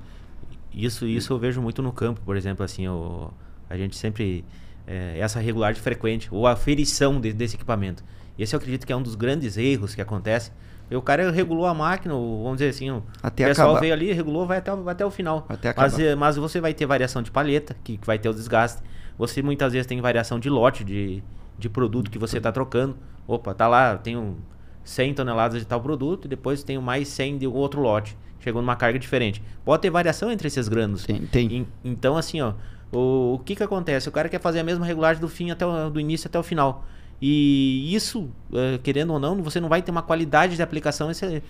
Isso, isso eu vejo muito no campo, por exemplo, assim, o, a gente sempre é, é essa regularidade frequente ou a ferição de, desse equipamento. Esse eu acredito que é um dos grandes erros que acontece. o cara regulou a máquina, vamos dizer assim, até o pessoal acabar. veio ali, regulou, vai até, vai até o final. Até mas, eh, mas você vai ter variação de palheta, que, que vai ter o desgaste. Você muitas vezes tem variação de lote de, de produto que você está trocando. Opa, tá lá, tem um 100 toneladas de tal produto e depois tenho mais 100 de outro lote, chegou numa carga diferente. Pode ter variação entre esses grãos. Tem, tem. então, assim, ó, o, o que, que acontece? O cara quer fazer a mesma regulagem do fim até o, do início até o final. E isso, eh, querendo ou não, você não vai ter uma qualidade de aplicação eh,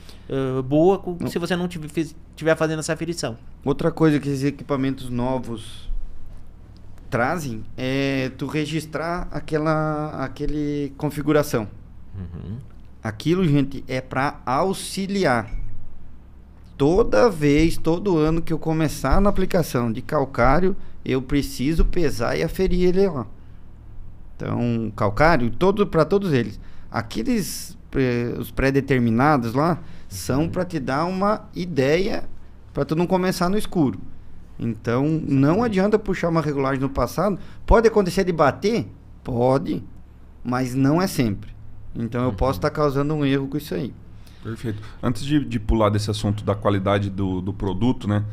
boa se você não estiver fazendo essa aferição. Outra coisa que esses equipamentos novos trazem é tu registrar aquela aquele configuração. Uhum. Aquilo, gente, é para auxiliar. Toda vez, todo ano que eu começar na aplicação de calcário, eu preciso pesar e aferir ele lá. Então, calcário, todo para todos eles. Aqueles eh, os pré-determinados lá são uhum. para te dar uma ideia para tu não começar no escuro. Então, não adianta puxar uma regulagem no passado. Pode acontecer de bater? Pode, mas não é sempre. Então eu uhum. posso estar tá causando um erro com isso aí. Perfeito. Antes de, de pular desse assunto da qualidade do, do produto, né?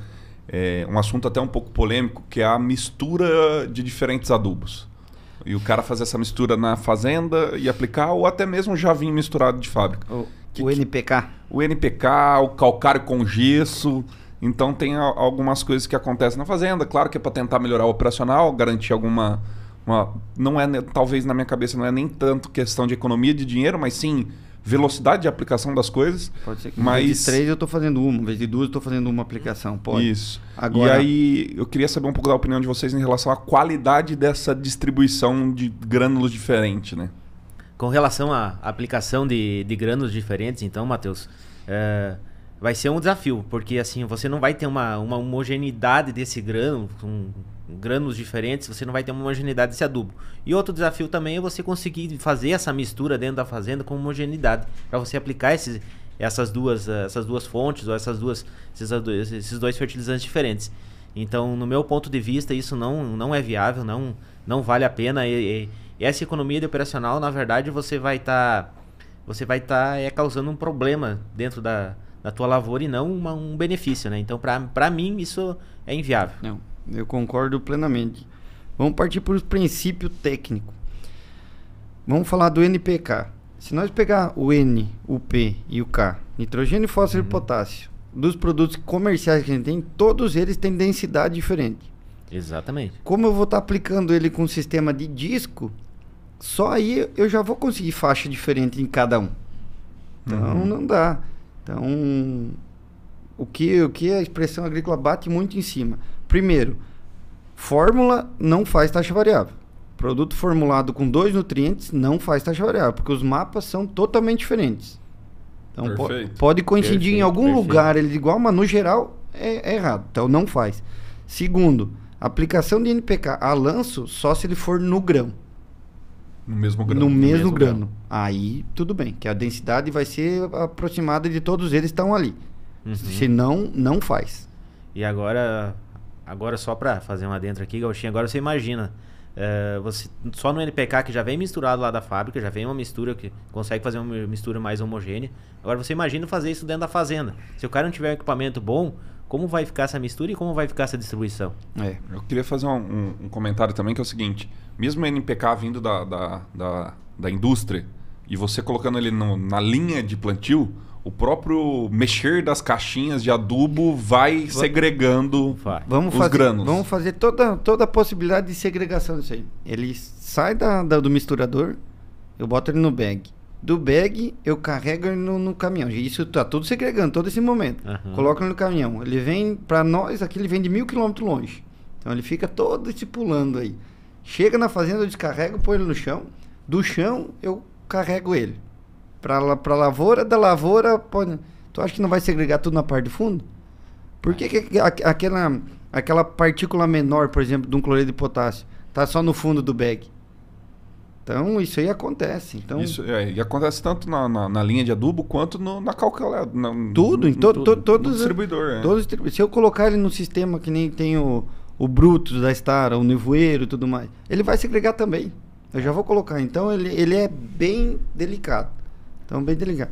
É um assunto até um pouco polêmico, que é a mistura de diferentes adubos. E o cara fazer essa mistura na fazenda e aplicar, ou até mesmo já vinho misturado de fábrica. O, que, o NPK. O NPK, o calcário com gesso. Então tem a, algumas coisas que acontecem na fazenda. Claro que é para tentar melhorar o operacional, garantir alguma uma, não é, talvez na minha cabeça não é nem tanto questão de economia de dinheiro, mas sim velocidade de aplicação das coisas. Pode ser que mas... em vez de três eu estou fazendo uma, em vez de duas eu estou fazendo uma aplicação. Pode. Isso. Agora... E aí eu queria saber um pouco da opinião de vocês em relação à qualidade dessa distribuição de grânulos diferente, né? Com relação à aplicação de, de grânulos diferentes, então, Matheus, é, vai ser um desafio, porque assim você não vai ter uma, uma homogeneidade desse grano com granos diferentes, você não vai ter uma homogeneidade desse adubo. E outro desafio também é você conseguir fazer essa mistura dentro da fazenda com homogeneidade, para você aplicar esses, essas, duas, eh, essas duas fontes ou essas duas, esses, esses dois fertilizantes diferentes. Então, no meu ponto de vista, isso não, não é viável, não, não vale a pena. E, e essa economia de operacional, na verdade, você vai estar tá, você vai estar tá, é, causando um problema dentro da, da tua lavoura e não uma, um benefício, né? Então, para mim, isso é inviável. Não. Eu concordo plenamente. Vamos partir para o princípio técnico. Vamos falar do NPK. Se nós pegar o N, o P e o K, nitrogênio, fósforo uhum. e potássio, dos produtos comerciais que a gente tem, todos eles têm densidade diferente. Exatamente. Como eu vou estar tá aplicando ele com um sistema de disco, só aí eu já vou conseguir faixa diferente em cada um. Então uhum. não dá. Então o que, o que a expressão agrícola bate muito em cima Primeiro, fórmula não faz taxa variável. Produto formulado com dois nutrientes não faz taxa variável, porque os mapas são totalmente diferentes. Então perfeito. pode coincidir perfeito, em algum perfeito. lugar ele é igual, mas no geral é, é, errado. Então não faz. Segundo, aplicação de NPK a lanço só se ele for no grão. No mesmo grano. No mesmo, no mesmo grano. Aí tudo bem, que a densidade vai ser aproximada de todos eles estão ali. Uhum. Se não, não faz. E agora Agora, só para fazer uma dentro aqui, Gauchinho, agora você imagina. É, você, só no NPK que já vem misturado lá da fábrica, já vem uma mistura que consegue fazer uma mistura mais homogênea. Agora você imagina fazer isso dentro da fazenda. Se o cara não tiver um equipamento bom, como vai ficar essa mistura e como vai ficar essa distribuição? É, eu queria fazer um, um, um comentário também que é o seguinte: mesmo o NPK vindo da, da, da, da indústria e você colocando ele no, na linha de plantio, o próprio mexer das caixinhas de adubo vai segregando vai. Vamos os fazer, granos. Vamos fazer toda, toda a possibilidade de segregação disso aí. Ele sai da, da, do misturador, eu boto ele no bag. Do bag, eu carrego ele no, no caminhão. Isso tá tudo segregando, todo esse momento. Uhum. Coloco ele no caminhão. Ele vem, para nós aqui, ele vem de mil quilômetros longe. Então ele fica todo esse pulando aí. Chega na fazenda, eu descarrego, põe ele no chão. Do chão, eu carrego ele. Pra, pra lavoura, da lavoura. pô Tu acha que não vai segregar tudo na parte do fundo? Por que, que aquela, aquela partícula menor, por exemplo, de um cloreto de potássio, tá só no fundo do bag? Então, isso aí acontece. Então... Isso, é, e acontece tanto na, na, na, linha de adubo quanto no, na calculada. tudo, em to, to, todos. os distribuidor, é. todos, Se eu colocar ele no sistema que nem tem o, o Brutus da star o Nevoeiro e tudo mais, ele vai segregar também. Eu já vou colocar. Então, ele, ele é bem delicado. Então, bem delicado.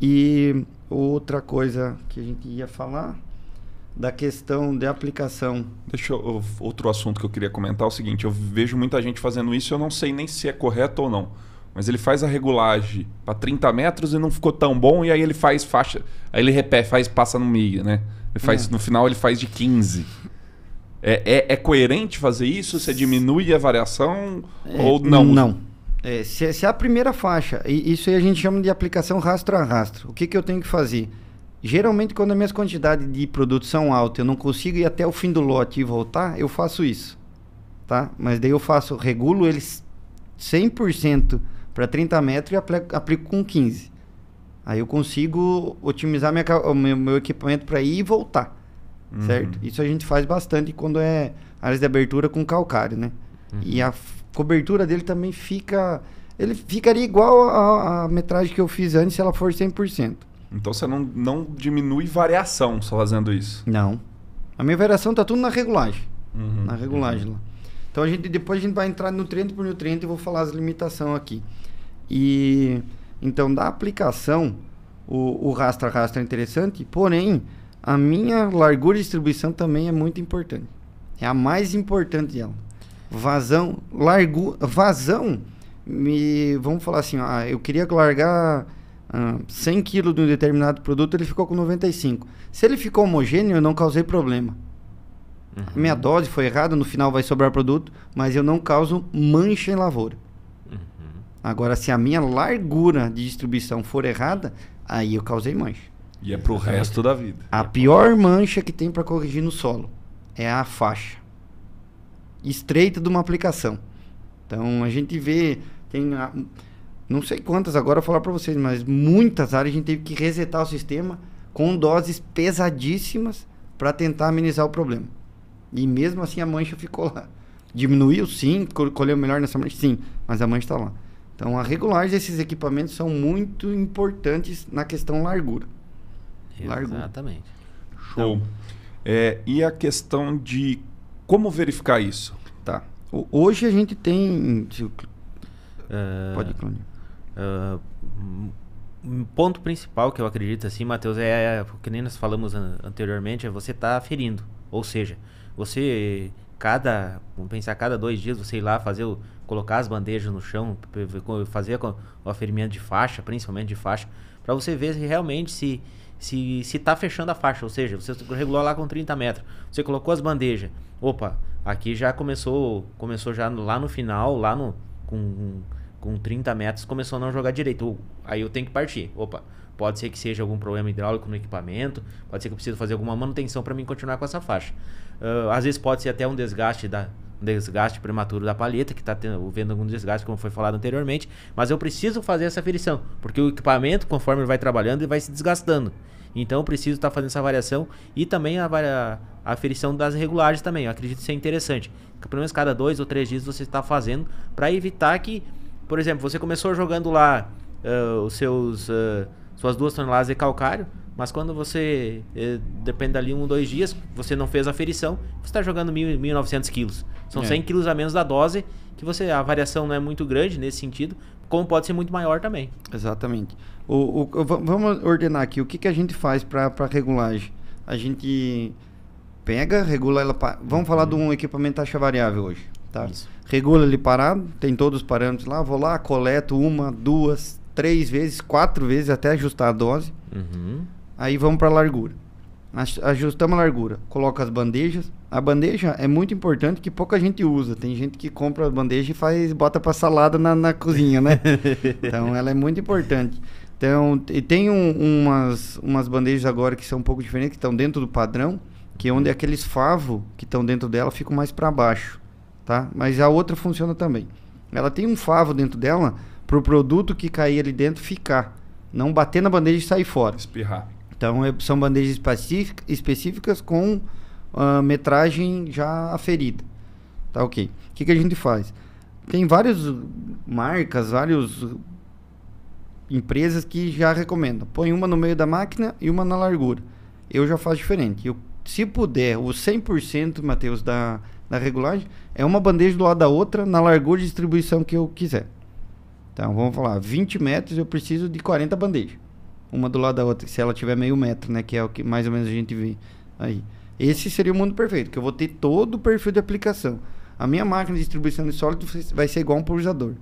E outra coisa que a gente ia falar da questão de aplicação. Deixa eu, outro assunto que eu queria comentar é o seguinte: eu vejo muita gente fazendo isso, eu não sei nem se é correto ou não. Mas ele faz a regulagem para 30 metros e não ficou tão bom, e aí ele faz faixa. Aí ele repete, faz, passa no meio, né? Ele faz, é. No final ele faz de 15. É, é, é coerente fazer isso? Você diminui a variação é, ou não? Não. É, se, é, se, é a primeira faixa, e isso aí a gente chama de aplicação rastro a rastro, o que, que eu tenho que fazer? Geralmente, quando as minhas quantidades de produto são altas, eu não consigo ir até o fim do lote e voltar, eu faço isso. Tá? Mas daí eu faço, regulo eles 100% para 30 metros e aplico, aplico, com 15. Aí eu consigo otimizar minha, meu, meu equipamento para ir e voltar. Uhum. Certo? Isso a gente faz bastante quando é áreas de abertura com calcário, né? Uhum. E a cobertura dele também fica. Ele ficaria igual a, a metragem que eu fiz antes se ela for 100%. Então você não, não diminui variação só fazendo isso? Não. A minha variação tá tudo na regulagem. Uhum, na regulagem uhum. lá. Então a gente, depois a gente vai entrar no 30 por nutriente e vou falar as limitações aqui. E então da aplicação, o, o rastra rastra é interessante, porém a minha largura de distribuição também é muito importante. É a mais importante dela. Vazão, largou, vazão, me, vamos falar assim, ah, eu queria largar ah, 100 kg de um determinado produto, ele ficou com 95. Se ele ficou homogêneo, eu não causei problema. Uhum. Minha dose foi errada, no final vai sobrar produto, mas eu não causo mancha em lavoura. Uhum. Agora, se a minha largura de distribuição for errada, aí eu causei mancha. E é pro resto da vida. A pior mancha que tem para corrigir no solo é a faixa estreita de uma aplicação. Então a gente vê, tem não sei quantas agora falar para vocês, mas muitas áreas a gente teve que resetar o sistema com doses pesadíssimas para tentar amenizar o problema. E mesmo assim a mancha ficou lá. Diminuiu sim, colheu melhor nessa mancha sim, mas a mancha está lá. Então a regulagem desses equipamentos são muito importantes na questão largura. Exatamente. Largura. Show. Então, é, e a questão de como verificar isso? Tá. Hoje a gente tem. É, pode clonar. Uh, um ponto principal que eu acredito assim, Matheus, é, é, que nem nós falamos an anteriormente, é você estar tá ferindo. Ou seja, você cada, vamos pensar, cada dois dias você ir lá fazer o, colocar as bandejas no chão, fazer o aferimento de faixa, principalmente de faixa, para você ver se realmente se se, se tá fechando a faixa, ou seja, você regulou lá com 30 metros, você colocou as bandejas, opa, aqui já começou, começou já lá no final, lá no com, com 30 metros, começou a não jogar direito, aí eu tenho que partir, opa, pode ser que seja algum problema hidráulico no equipamento, pode ser que eu precise fazer alguma manutenção para mim continuar com essa faixa. Uh, às vezes pode ser até um desgaste da, desgaste prematuro da palheta, que está vendo algum desgaste, como foi falado anteriormente, mas eu preciso fazer essa aferição, porque o equipamento, conforme ele vai trabalhando, ele vai se desgastando. Então eu preciso estar tá fazendo essa variação e também a, a, a aferição das regulares também. Eu acredito ser é interessante. Pelo menos cada dois ou três dias você está fazendo para evitar que, por exemplo, você começou jogando lá uh, os seus uh, suas duas toneladas de calcário, mas quando você eh, depende ali um dois dias, você não fez a ferição, você está jogando mil, 1.900 quilos. São é. 100 quilos a menos da dose, que você a variação não é muito grande nesse sentido, como pode ser muito maior também. Exatamente. O, o, vamos ordenar aqui, o que, que a gente faz para regulagem? A gente pega, regula ela... Pa... Vamos falar de um equipamento taxa variável hoje. Tá? Isso. Regula ele parado, tem todos os parâmetros lá, vou lá, coleto uma, duas, três vezes, quatro vezes até ajustar a dose. Uhum. Aí vamos para a largura ajustamos a largura, coloca as bandejas. A bandeja é muito importante que pouca gente usa. Tem gente que compra a bandeja e faz bota para salada na, na, cozinha, né? então ela é muito importante. Então, e tem um, umas, umas bandejas agora que são um pouco diferentes, que estão dentro do padrão, que é onde aqueles favos que estão dentro dela ficam mais para baixo, tá? Mas a outra funciona também. Ela tem um favo dentro dela para o produto que cair ali dentro ficar, não bater na bandeja e sair fora. Espirrar. Então é, são bandejas específica, específicas com uh, metragem já aferida. Tá ok. O que, que a gente faz? Tem várias marcas, várias empresas que já recomendam. Põe uma no meio da máquina e uma na largura. Eu já faço diferente. Eu, se puder, o 100%, Matheus, da, da regulagem, é uma bandeja do lado da outra na largura de distribuição que eu quiser. Então, vamos falar, 20 metros eu preciso de 40 bandejas uma do lado da outra, se ela tiver meio metro, né, que é o que mais ou menos a gente vê aí. Esse seria o mundo perfeito, que eu vou ter todo o perfil de aplicação. A minha máquina de distribuição de sólido vai ser igual um pulverizador.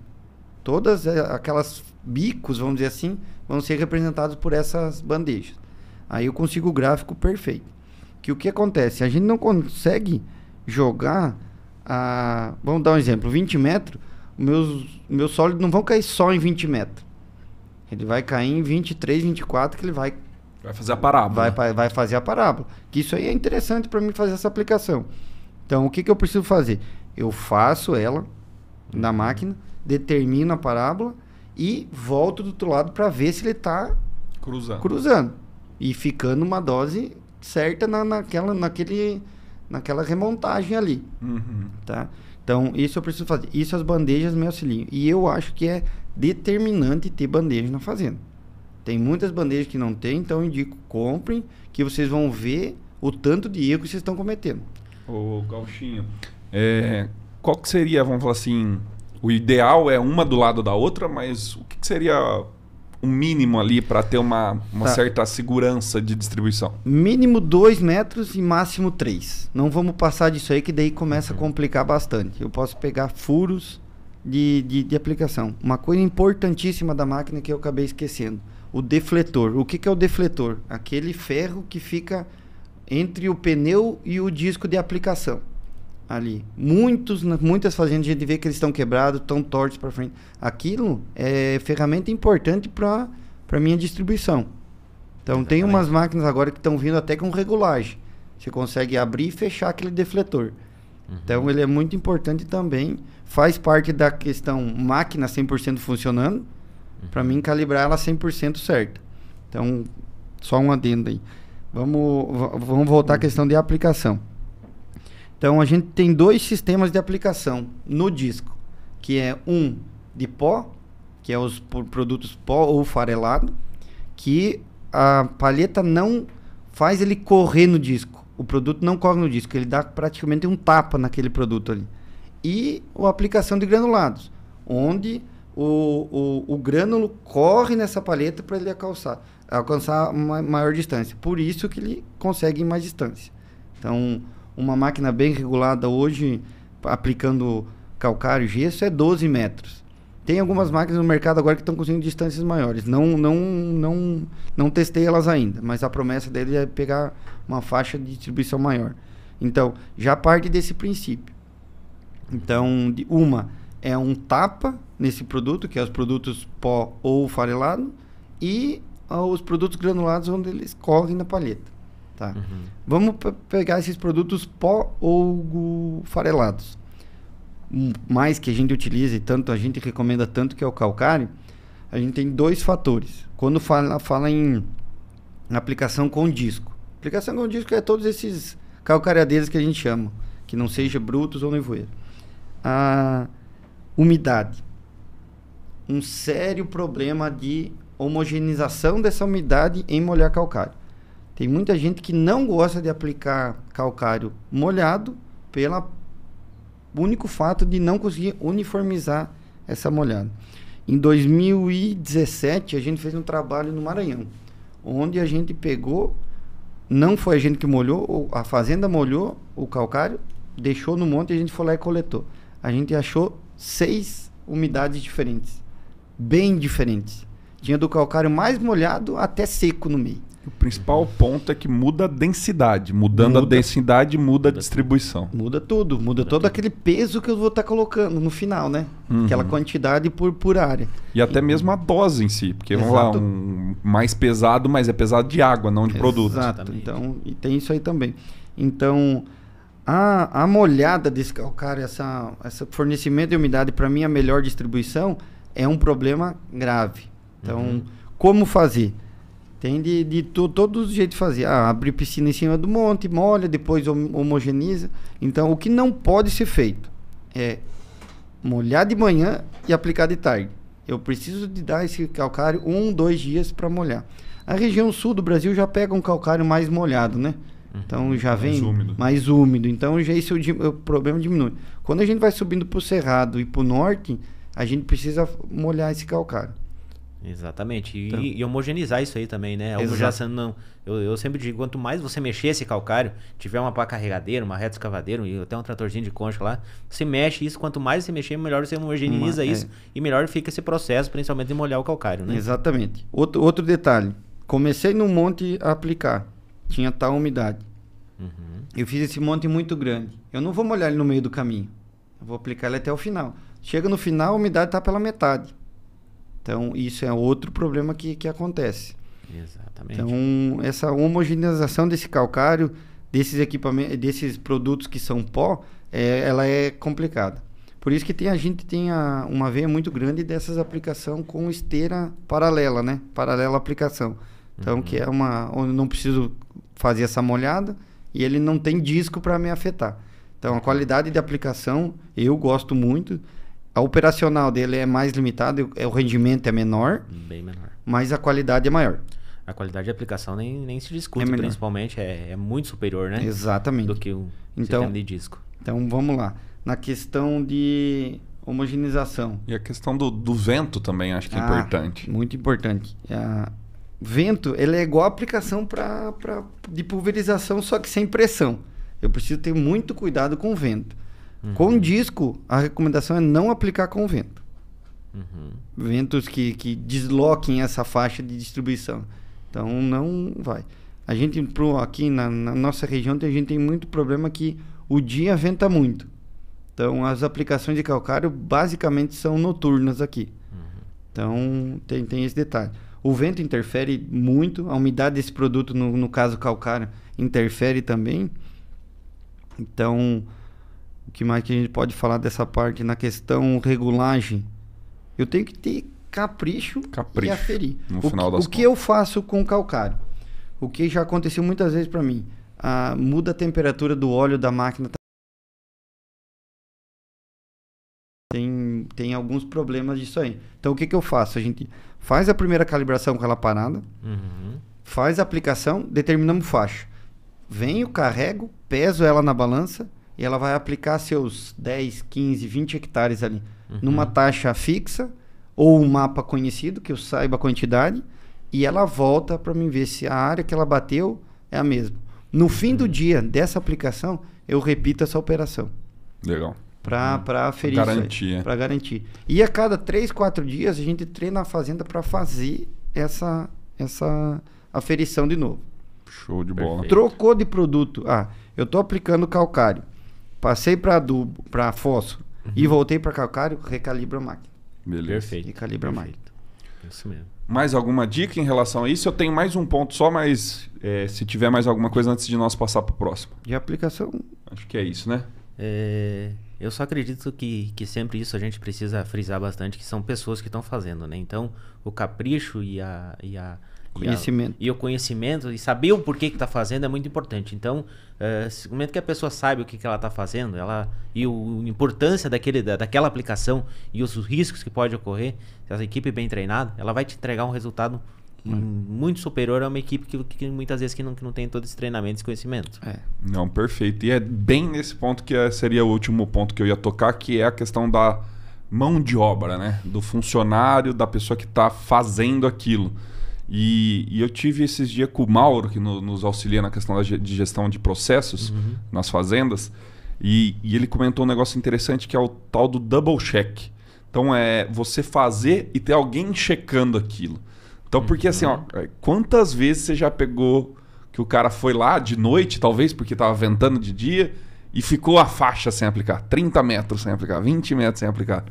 Todas eh, aquelas bicos, vamos dizer assim, vão ser representados por essas bandejas. Aí eu consigo o gráfico perfeito. Que o que acontece? A gente não consegue jogar a... Vamos dar um exemplo, 20 metros, meus, meus sólidos não vão cair só em 20 metros. Ele vai cair em 23, 24 que ele vai vai fazer a parábola. Vai, né? vai fazer a parábola. Que isso aí é interessante para mim fazer essa aplicação. Então, o que que eu preciso fazer? Eu faço ela na máquina, determino a parábola e volto do outro lado para ver se ele está cruzando. cruzando e ficando uma dose certa na, naquela, naquele, naquela remontagem ali, uhum. tá? Então isso eu preciso fazer. Isso as bandejas me auxiliam e eu acho que é determinante ter bandeja na fazenda. Tem muitas bandejas que não tem, então eu indico comprem, que vocês vão ver o tanto de erro que vocês estão cometendo. Ô, Gauchinho, é, qual que seria, vamos falar assim, o ideal é uma do lado da outra, mas o que, que seria o mínimo ali para ter uma, uma tá. certa segurança de distribuição? Mínimo 2 metros e máximo 3. Não vamos passar disso aí, que daí começa a uhum. complicar bastante. Eu posso pegar furos, de, de, de, aplicação. Uma coisa importantíssima da máquina que eu acabei esquecendo: o defletor. O que, que é o defletor? Aquele ferro que fica entre o pneu e o disco de aplicação. Ali. Muitos, muitas fazendas a gente vê que eles estão quebrados, estão tortos para frente. Aquilo é ferramenta importante para a minha distribuição. Então, Exatamente. É, tem umas máquinas agora que estão vindo até com regulagem. Você consegue abrir e fechar aquele defletor. Uhum. Então, ele é muito importante também faz parte da questão máquina 100% funcionando, para uhum. mim calibrar ela 100% certa. Então, só um adendo aí. Vamos, vamos voltar à uhum. questão de aplicação. Então, a gente tem dois sistemas de aplicação no disco, que é um de pó, que é os produtos pó ou farelado, que a palheta não faz ele correr no disco. O produto não corre no disco, ele dá praticamente um tapa naquele produto ali e a aplicação de granulados, onde o, o, o grânulo corre nessa paleta para ele alcançar, alcançar uma maior distância. Por isso que ele consegue mais distância. Então, uma máquina bem regulada hoje, aplicando calcário e gesso, é 12 metros. Tem algumas máquinas no mercado agora que estão conseguindo distâncias maiores. Não, não, não, não testei elas ainda, mas a promessa dele é pegar uma faixa de distribuição maior. Então, já parte desse princípio. Então, uma é um tapa nesse produto, que é os produtos pó ou farelado, e ah, os produtos granulados, onde eles correm na palheta. Tá? Uhum. Vamos pegar esses produtos pó ou farelados. Um, mais que a gente utiliza e tanto a gente recomenda tanto que é o calcário, a gente tem dois fatores. Quando fala, fala em aplicação com disco. Aplicação com disco é todos esses calcareadeiros que a gente chama, que não seja brutos ou nevoeiro a umidade. Um sério problema de homogeneização dessa umidade em molhar calcário. Tem muita gente que não gosta de aplicar calcário molhado pelo único fato de não conseguir uniformizar essa molhada. Em 2017, a gente fez um trabalho no Maranhão, onde a gente pegou, não foi a gente que molhou, a fazenda molhou o calcário, deixou no monte e a gente foi lá e coletou a gente achou seis umidades diferentes, bem diferentes. Tinha do calcário mais molhado até seco no meio. O principal ponto é que muda a densidade. Mudando muda. a densidade, muda a distribuição. Muda tudo. Muda, todo aquele peso que eu vou estar tá colocando no final, né? Uhum. Aquela quantidade por, por área. E até e... mesmo a dose em si. Porque, Exato. vamos lá, um mais pesado, mas é pesado de água, não de Exato. produto. Exato. Então, e tem isso aí também. Então, a, a molhada desse calcário, essa, esse fornecimento de umidade para mim a melhor distribuição é um problema grave. Então, uhum. como fazer? Tem de, de to, todos os jeitos de fazer. Ah, abre piscina em cima do monte, molha, depois homogeneiza. Então, o que não pode ser feito é molhar de manhã e aplicar de tarde. Eu preciso de dar esse calcário um, dois dias para molhar. A região sul do Brasil já pega um calcário mais molhado, né? Então uhum. já mais vem úmido. mais úmido. Então já esse é o, o problema diminui. Quando a gente vai subindo para o cerrado e para o norte, a gente precisa molhar esse calcário. Exatamente. E, então, e, homogeneizar isso aí também, né? Homogeneização não. Eu, eu, sempre digo, quanto mais você mexer esse calcário, tiver uma pá carregadeira, uma reta escavadeira, e até um tratorzinho de concha lá, você mexe isso, quanto mais você mexer, melhor você homogeneiza uma, é. isso é. e melhor fica esse processo, principalmente de molhar o calcário, né? Exatamente. Outro, outro detalhe. Comecei num monte a aplicar tinha tal umidade. Uhum. Eu fiz esse monte muito grande. Eu não vou molhar ele no meio do caminho. Eu vou aplicar ele até o final. Chega no final, a umidade está pela metade. Então, isso é outro problema que, que acontece. Exatamente. Então, essa homogeneização desse calcário, desses equipamentos, desses produtos que são pó, é, ela é complicada. Por isso que tem, a gente tem a, uma veia muito grande dessas aplicação com esteira paralela, né? Paralela aplicação. Então, uhum. que é uma onde não preciso fazer essa molhada e ele não tem disco para me afetar. Então a qualidade de aplicação eu gosto muito. A operacional dele é mais limitada, é, o rendimento é menor. Bem menor. Mas a qualidade é maior. A qualidade de aplicação nem, nem se discute, é principalmente. É, é, muito superior, né? Exatamente. Do que o então, sistema de disco. Então vamos lá. Na questão de homogeneização. E a questão do, do vento também acho que é ah, importante. Muito importante. É a, vento, ele é igual a aplicação pra, pra, de pulverização, só que sem pressão. Eu preciso ter muito cuidado com o vento. Uhum. Com disco, a recomendação é não aplicar com vento. Uhum. Ventos que, que desloquem essa faixa de distribuição. Então, não vai. A gente, pro, aqui na, na nossa região, a gente tem muito problema que o dia venta muito. Então, as aplicações de calcário basicamente são noturnas aqui. Uhum. Então, tem, tem esse detalhe. O vento interfere muito, a umidade desse produto, no, no caso calcário, interfere também. Então, o que mais que a gente pode falar dessa parte na questão regulagem? Eu tenho que ter capricho, capricho e aferir. No o, final que, o que eu faço com calcário? O que já aconteceu muitas vezes para mim. muda a temperatura do óleo da máquina. Tá tem, tem alguns problemas disso aí. Então, o que, que eu faço? A gente faz a primeira calibração com ela parada, uhum. faz a aplicação, determinamos faixa. Venho, carrego, peso ela na balança e ela vai aplicar seus 10, 15, 20 hectares ali uhum. numa taxa fixa ou um mapa conhecido que eu saiba a quantidade e ela volta para mim ver se a área que ela bateu é a mesma. No fim do uhum. dia dessa aplicação, eu repito essa operação. Legal para hum. para ferir garantir é. para garantir e a cada três quatro dias a gente treina a fazenda para fazer essa essa aferição de novo show de bola Perfeito. trocou de produto ah eu tô aplicando calcário passei para adubo para fósforo uhum. e voltei para calcário recalibra a máquina Beleza. Perfeito. recalibra Perfeito. a máquina isso mesmo mais alguma dica em relação a isso? Eu tenho mais um ponto só, mas é, se tiver mais alguma coisa antes de nós passar para o próximo. De aplicação. Acho que é isso, né? É... Eu só acredito que, que sempre isso a gente precisa frisar bastante, que são pessoas que estão fazendo, né? Então, o capricho e a... E a Conhecimento. E, a, e o conhecimento, e saber o porquê que está fazendo é muito importante. Então, eh, no momento que a pessoa sabe o que, que ela está fazendo, ela e o, a importância daquele, da, daquela aplicação e os, os riscos que pode ocorrer, se a equipe é bem treinada, ela vai te entregar um resultado é. muito superior a uma equipe que, que, muitas vezes que não, que não tem todo esse treinamento, esse conhecimento. É. Não, perfeito. E é bem nesse ponto que é, seria o último ponto que eu ia tocar, que é a questão da mão de obra, né? Do funcionário, da pessoa que está fazendo aquilo. E, e, eu tive esses dias com o Mauro, que no, nos auxilia na questão da, de gestão de processos uhum. nas fazendas, e, e, ele comentou um negócio interessante que é o tal do double check. Então é você fazer e ter alguém checando aquilo. Então, porque uhum. assim, ó, uhum. É, quantas vezes você já pegou que o cara foi lá de noite, talvez porque estava ventando de dia, e ficou a faixa sem aplicar, 30 metros sem aplicar, 20 metros sem aplicar.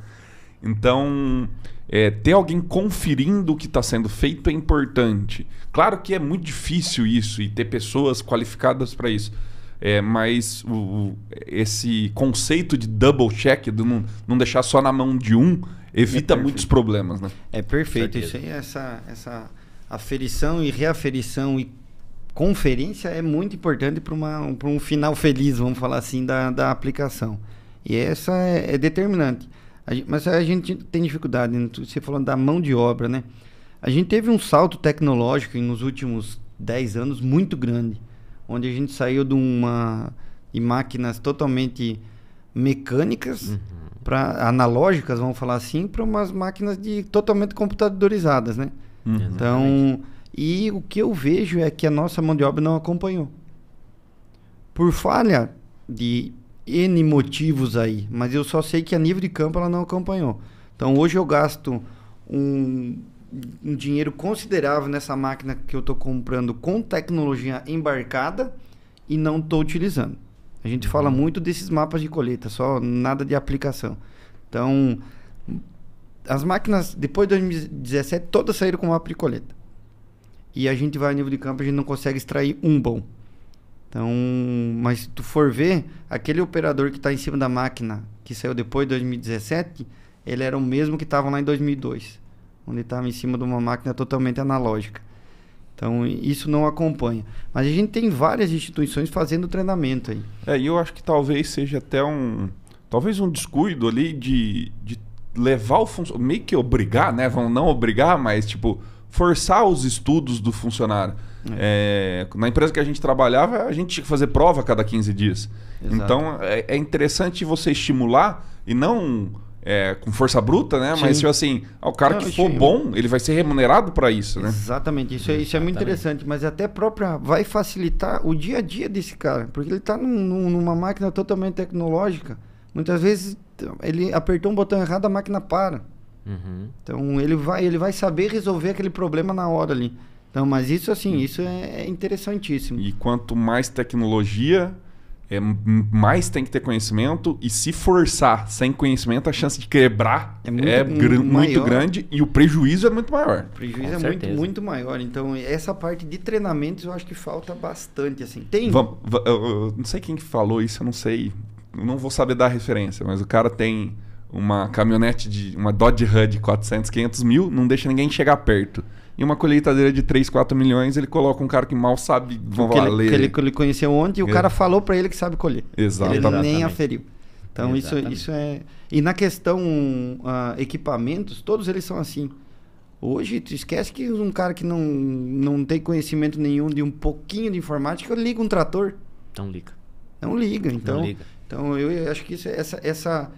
Então, é, ter alguém conferindo o que está sendo feito é importante. Claro que é muito difícil isso e ter pessoas qualificadas para isso. É, mas o, esse conceito de double check, de não, não deixar só na mão de um, evita é muitos problemas, né? É perfeito. Isso aí, essa, essa aferição e reaferição e conferência é muito importante para um, um final feliz, vamos falar assim, da, da aplicação. E essa é, é determinante. A gente, mas a gente tem dificuldade, né? você falando da mão de obra, né? A gente teve um salto tecnológico nos últimos 10 anos muito grande, onde a gente saiu de uma de máquinas totalmente mecânicas uhum para analógicas, vamos falar assim, para umas máquinas de totalmente computadorizadas, né? Uhum. Então, e o que eu vejo é que a nossa mão de obra não acompanhou. Por falha de N motivos aí, mas eu só sei que a nível de campo ela não acompanhou. Então, hoje eu gasto um, um dinheiro considerável nessa máquina que eu estou comprando com tecnologia embarcada e não estou utilizando. A gente uhum. fala muito desses mapas de colheita, só nada de aplicação. Então, as máquinas, depois de 2017, todas saíram com mapa de colheita. E a gente vai a nível de campo, a gente não consegue extrair um bom. Então, mas se tu for ver, aquele operador que está em cima da máquina, que saiu depois de 2017, ele era o mesmo que estava lá em 2002, onde estava em cima de uma máquina totalmente analógica. Então, isso não acompanha. Mas a gente tem várias instituições fazendo treinamento aí. É, e eu acho que talvez seja até um. Talvez um descuido ali de, de levar o funcionário. Meio que obrigar, né? Vão não obrigar, mas tipo, forçar os estudos do funcionário. É. É, na empresa que a gente trabalhava, a gente tinha que fazer prova a cada 15 dias. Exato. Então, é, é interessante você estimular e não é, com força bruta, né? Sim. Mas, tipo assim, o cara que for é bom, ele vai ser remunerado para isso, né? Exatamente. Isso, é, isso é muito interessante. Mas até própria vai facilitar o dia a dia desse cara. Porque ele está num, numa máquina totalmente tecnológica. Muitas vezes ele apertou um botão errado, a máquina para. Uhum. Então ele vai, ele vai saber resolver aquele problema na hora ali. Então, mas isso assim, isso é, é interessantíssimo. E quanto mais tecnologia, é, mais tem que ter conhecimento e se forçar sem conhecimento, a chance de quebrar é muito, é gr muito grande e o prejuízo é muito maior. O prejuízo Com é muito, muito maior. Então, essa parte de treinamentos eu acho que falta bastante. assim Tem. eu não sei quem falou isso, eu não sei. Eu não vou saber dar referência, mas o cara tem uma caminhonete de. uma Dodge HUD 400, 500 mil, não deixa ninguém chegar perto. E uma colheitadeira de 3, 4 milhões, ele coloca um cara que mal sabe vamos que, ele, que ele, conheceu ontem e o é. cara falou para ele que sabe colher. Exatamente. Ele nem aferiu. Então isso, isso é. E na questão uh, equipamentos, todos eles são assim. Hoje, tu esquece que um cara que não, não tem conhecimento nenhum de um pouquinho de informática, liga um trator. Então liga. Não liga, então. Não liga. Então eu acho que isso, é essa, essa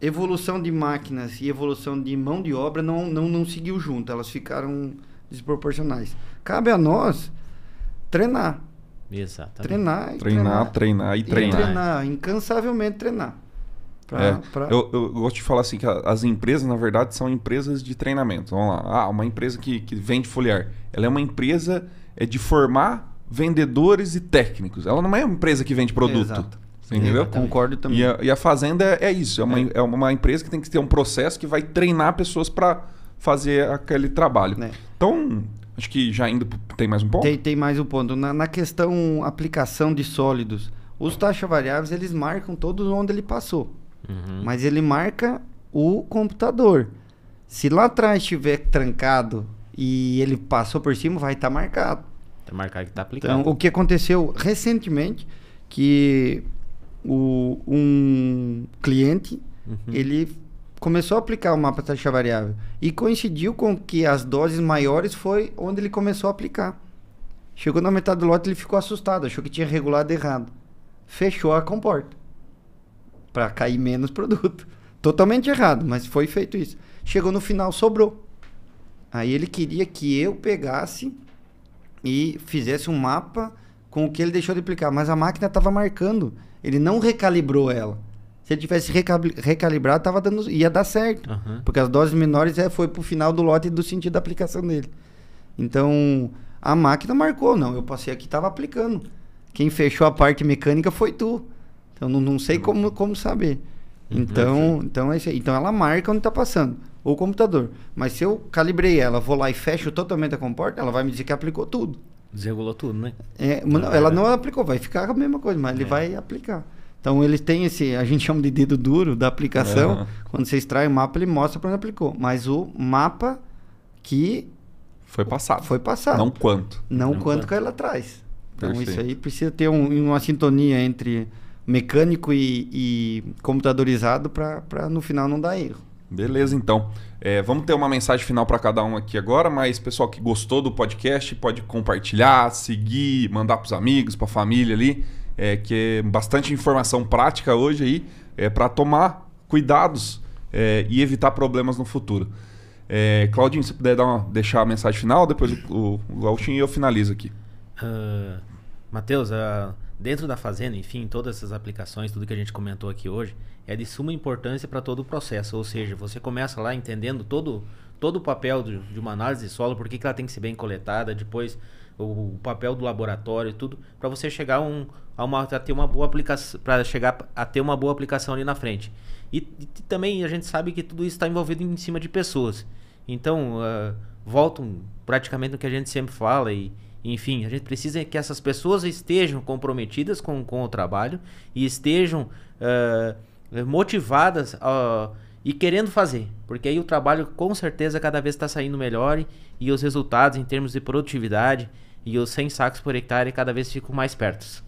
evolução de máquinas e evolução de mão de obra não, não, não seguiu junto, elas ficaram desproporcionais. Cabe a nós treinar. Exatamente. Treinar e treinar. Treinar, treinar e treinar. E treinar, incansavelmente treinar. Pra, é, pra... Eu, eu, gosto de falar assim que as empresas, na verdade, são empresas de treinamento. Vamos lá. Ah, uma empresa que, que vende foliar. Ela é uma empresa é de formar vendedores e técnicos. Ela não é uma empresa que vende produto. Exato entendeu? É, concordo também. E a, e a Fazenda é, é isso, é uma, é. é. uma empresa que tem que ter um processo que vai treinar pessoas para fazer aquele trabalho. É. Então, acho que já ainda tem mais um ponto? Tem, tem mais um ponto. Na, na questão aplicação de sólidos, os taxa variáveis eles marcam todos onde ele passou, uhum. mas ele marca o computador. Se lá atrás estiver trancado e ele passou por cima, vai estar tá marcado. Tá marcado que está aplicado. Então, o que aconteceu recentemente, que o, um cliente, uhum. ele começou a aplicar o mapa taxa variável e coincidiu com que as doses maiores foi onde ele começou a aplicar. Chegou na metade do lote, ele ficou assustado, achou que tinha regulado errado. Fechou a comporta para cair menos produto. Totalmente errado, mas foi feito isso. Chegou no final, sobrou. Aí ele queria que eu pegasse e fizesse um mapa com o que ele deixou de aplicar, mas a máquina estava marcando. Ele não recalibrou ela. Se ele tivesse recalibrado, tava dando, ia dar certo. Uhum. Porque as doses menores é, foi pro final do lote do sentido da aplicação dele. Então, a máquina marcou. Não, eu passei aqui estava aplicando. Quem fechou a parte mecânica foi tu. Então, não, não sei uhum. como, como saber. Então, uhum. então, é então ela marca onde está passando. Ou o computador. Mas se eu calibrei ela, vou lá e fecho totalmente a comporta, ela vai me dizer que aplicou tudo. Desregulou tudo, né? É, mas não, ela é. não aplicou, vai ficar a mesma coisa, mas ele é. vai aplicar. Então ele tem esse, a gente chama de dedo duro da aplicação. Quando você extrai o mapa, ele mostra para onde aplicou. Mas o mapa que. Foi passado. Foi passado. Não quanto. Não, não quanto, quanto que ela traz. Então Perfeito. isso aí precisa ter um, uma sintonia entre mecânico e, e computadorizado para no final não dar erro. Beleza, então. É, vamos ter uma mensagem final para cada um aqui agora, mas pessoal que gostou do podcast pode compartilhar, seguir, mandar para os amigos, para a família ali, é, que é bastante informação prática hoje aí é, para tomar cuidados é, e evitar problemas no futuro. É, Claudinho, se puder dar uma, deixar a mensagem final, depois o, o, o Alchin e eu finalizo aqui. Uh, Matheus, uh, dentro da fazenda, enfim, todas essas aplicações, tudo que a gente comentou aqui hoje, é de suma importância para todo o processo. Ou seja, você começa lá entendendo todo, todo o papel do, de uma análise de solo, por que, que ela tem que ser bem coletada, depois o, o papel do laboratório, tudo, para você chegar um, a, uma, a ter uma boa aplicação, para chegar a ter uma boa aplicação ali na frente. E, e também a gente sabe que tudo isso está envolvido em cima de pessoas. Então, uh, ah, voltam praticamente no que a gente sempre fala e enfim, a gente precisa que essas pessoas estejam comprometidas com, com o trabalho e estejam uh, motivadas e querendo fazer, porque aí o trabalho com certeza cada vez está saindo melhor e, e, os resultados em termos de produtividade e os 100 sacos por hectare cada vez ficam mais perto.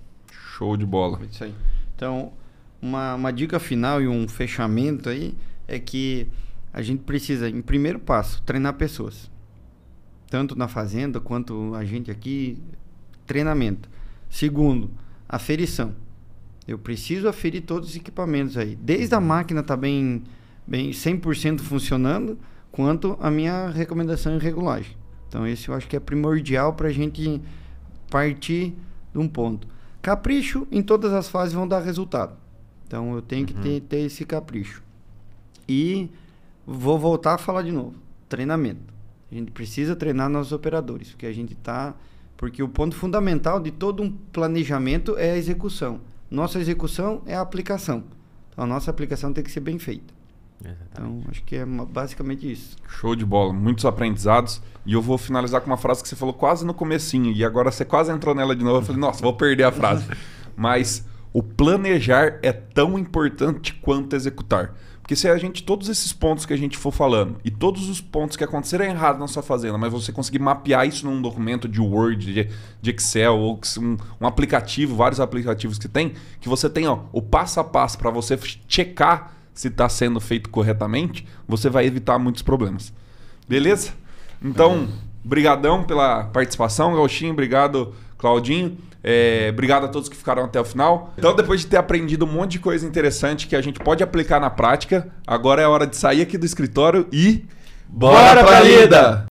Show de bola. É isso aí. Então, uma, uma dica final e um fechamento aí é que a gente precisa, em primeiro passo, treinar pessoas tanto na fazenda quanto a gente aqui, treinamento. Segundo, aferição. Eu preciso aferir todos os equipamentos aí, desde a uhum. máquina tá bem bem 100% funcionando, quanto a minha recomendação e regulagem. Então esse eu acho que é primordial para a gente partir de um ponto. Capricho em todas as fases vão dar resultado. Então eu tenho uhum. que ter, ter esse capricho. E vou voltar a falar de novo, treinamento a gente precisa treinar nossos operadores, porque a gente está. Porque o ponto fundamental de todo um planejamento é a execução. Nossa execução é a aplicação. Então, a nossa aplicação tem que ser bem feita. Exatamente. Então, acho que é basicamente isso. Show de bola, muitos aprendizados. E eu vou finalizar com uma frase que você falou quase no comecinho, e agora você quase entrou nela de novo. Eu falei, nossa, vou perder a frase. Mas o planejar é tão importante quanto executar. Porque se a gente, todos esses pontos que a gente for falando e todos os pontos que aconteceram errado na sua fazenda, mas você conseguir mapear isso num documento de Word, de, de Excel, ou um, um, aplicativo, vários aplicativos que tem, que você tem ó, o passo a passo para você checar se está sendo feito corretamente, você vai evitar muitos problemas. Beleza? Então, brigadão pela participação, Gauchinho, obrigado, Claudinho. É, obrigado a todos que ficaram até o final. Então, depois de ter aprendido um monte de coisa interessante que a gente pode aplicar na prática, agora é hora de sair aqui do escritório e. Bora, Bora pra lida!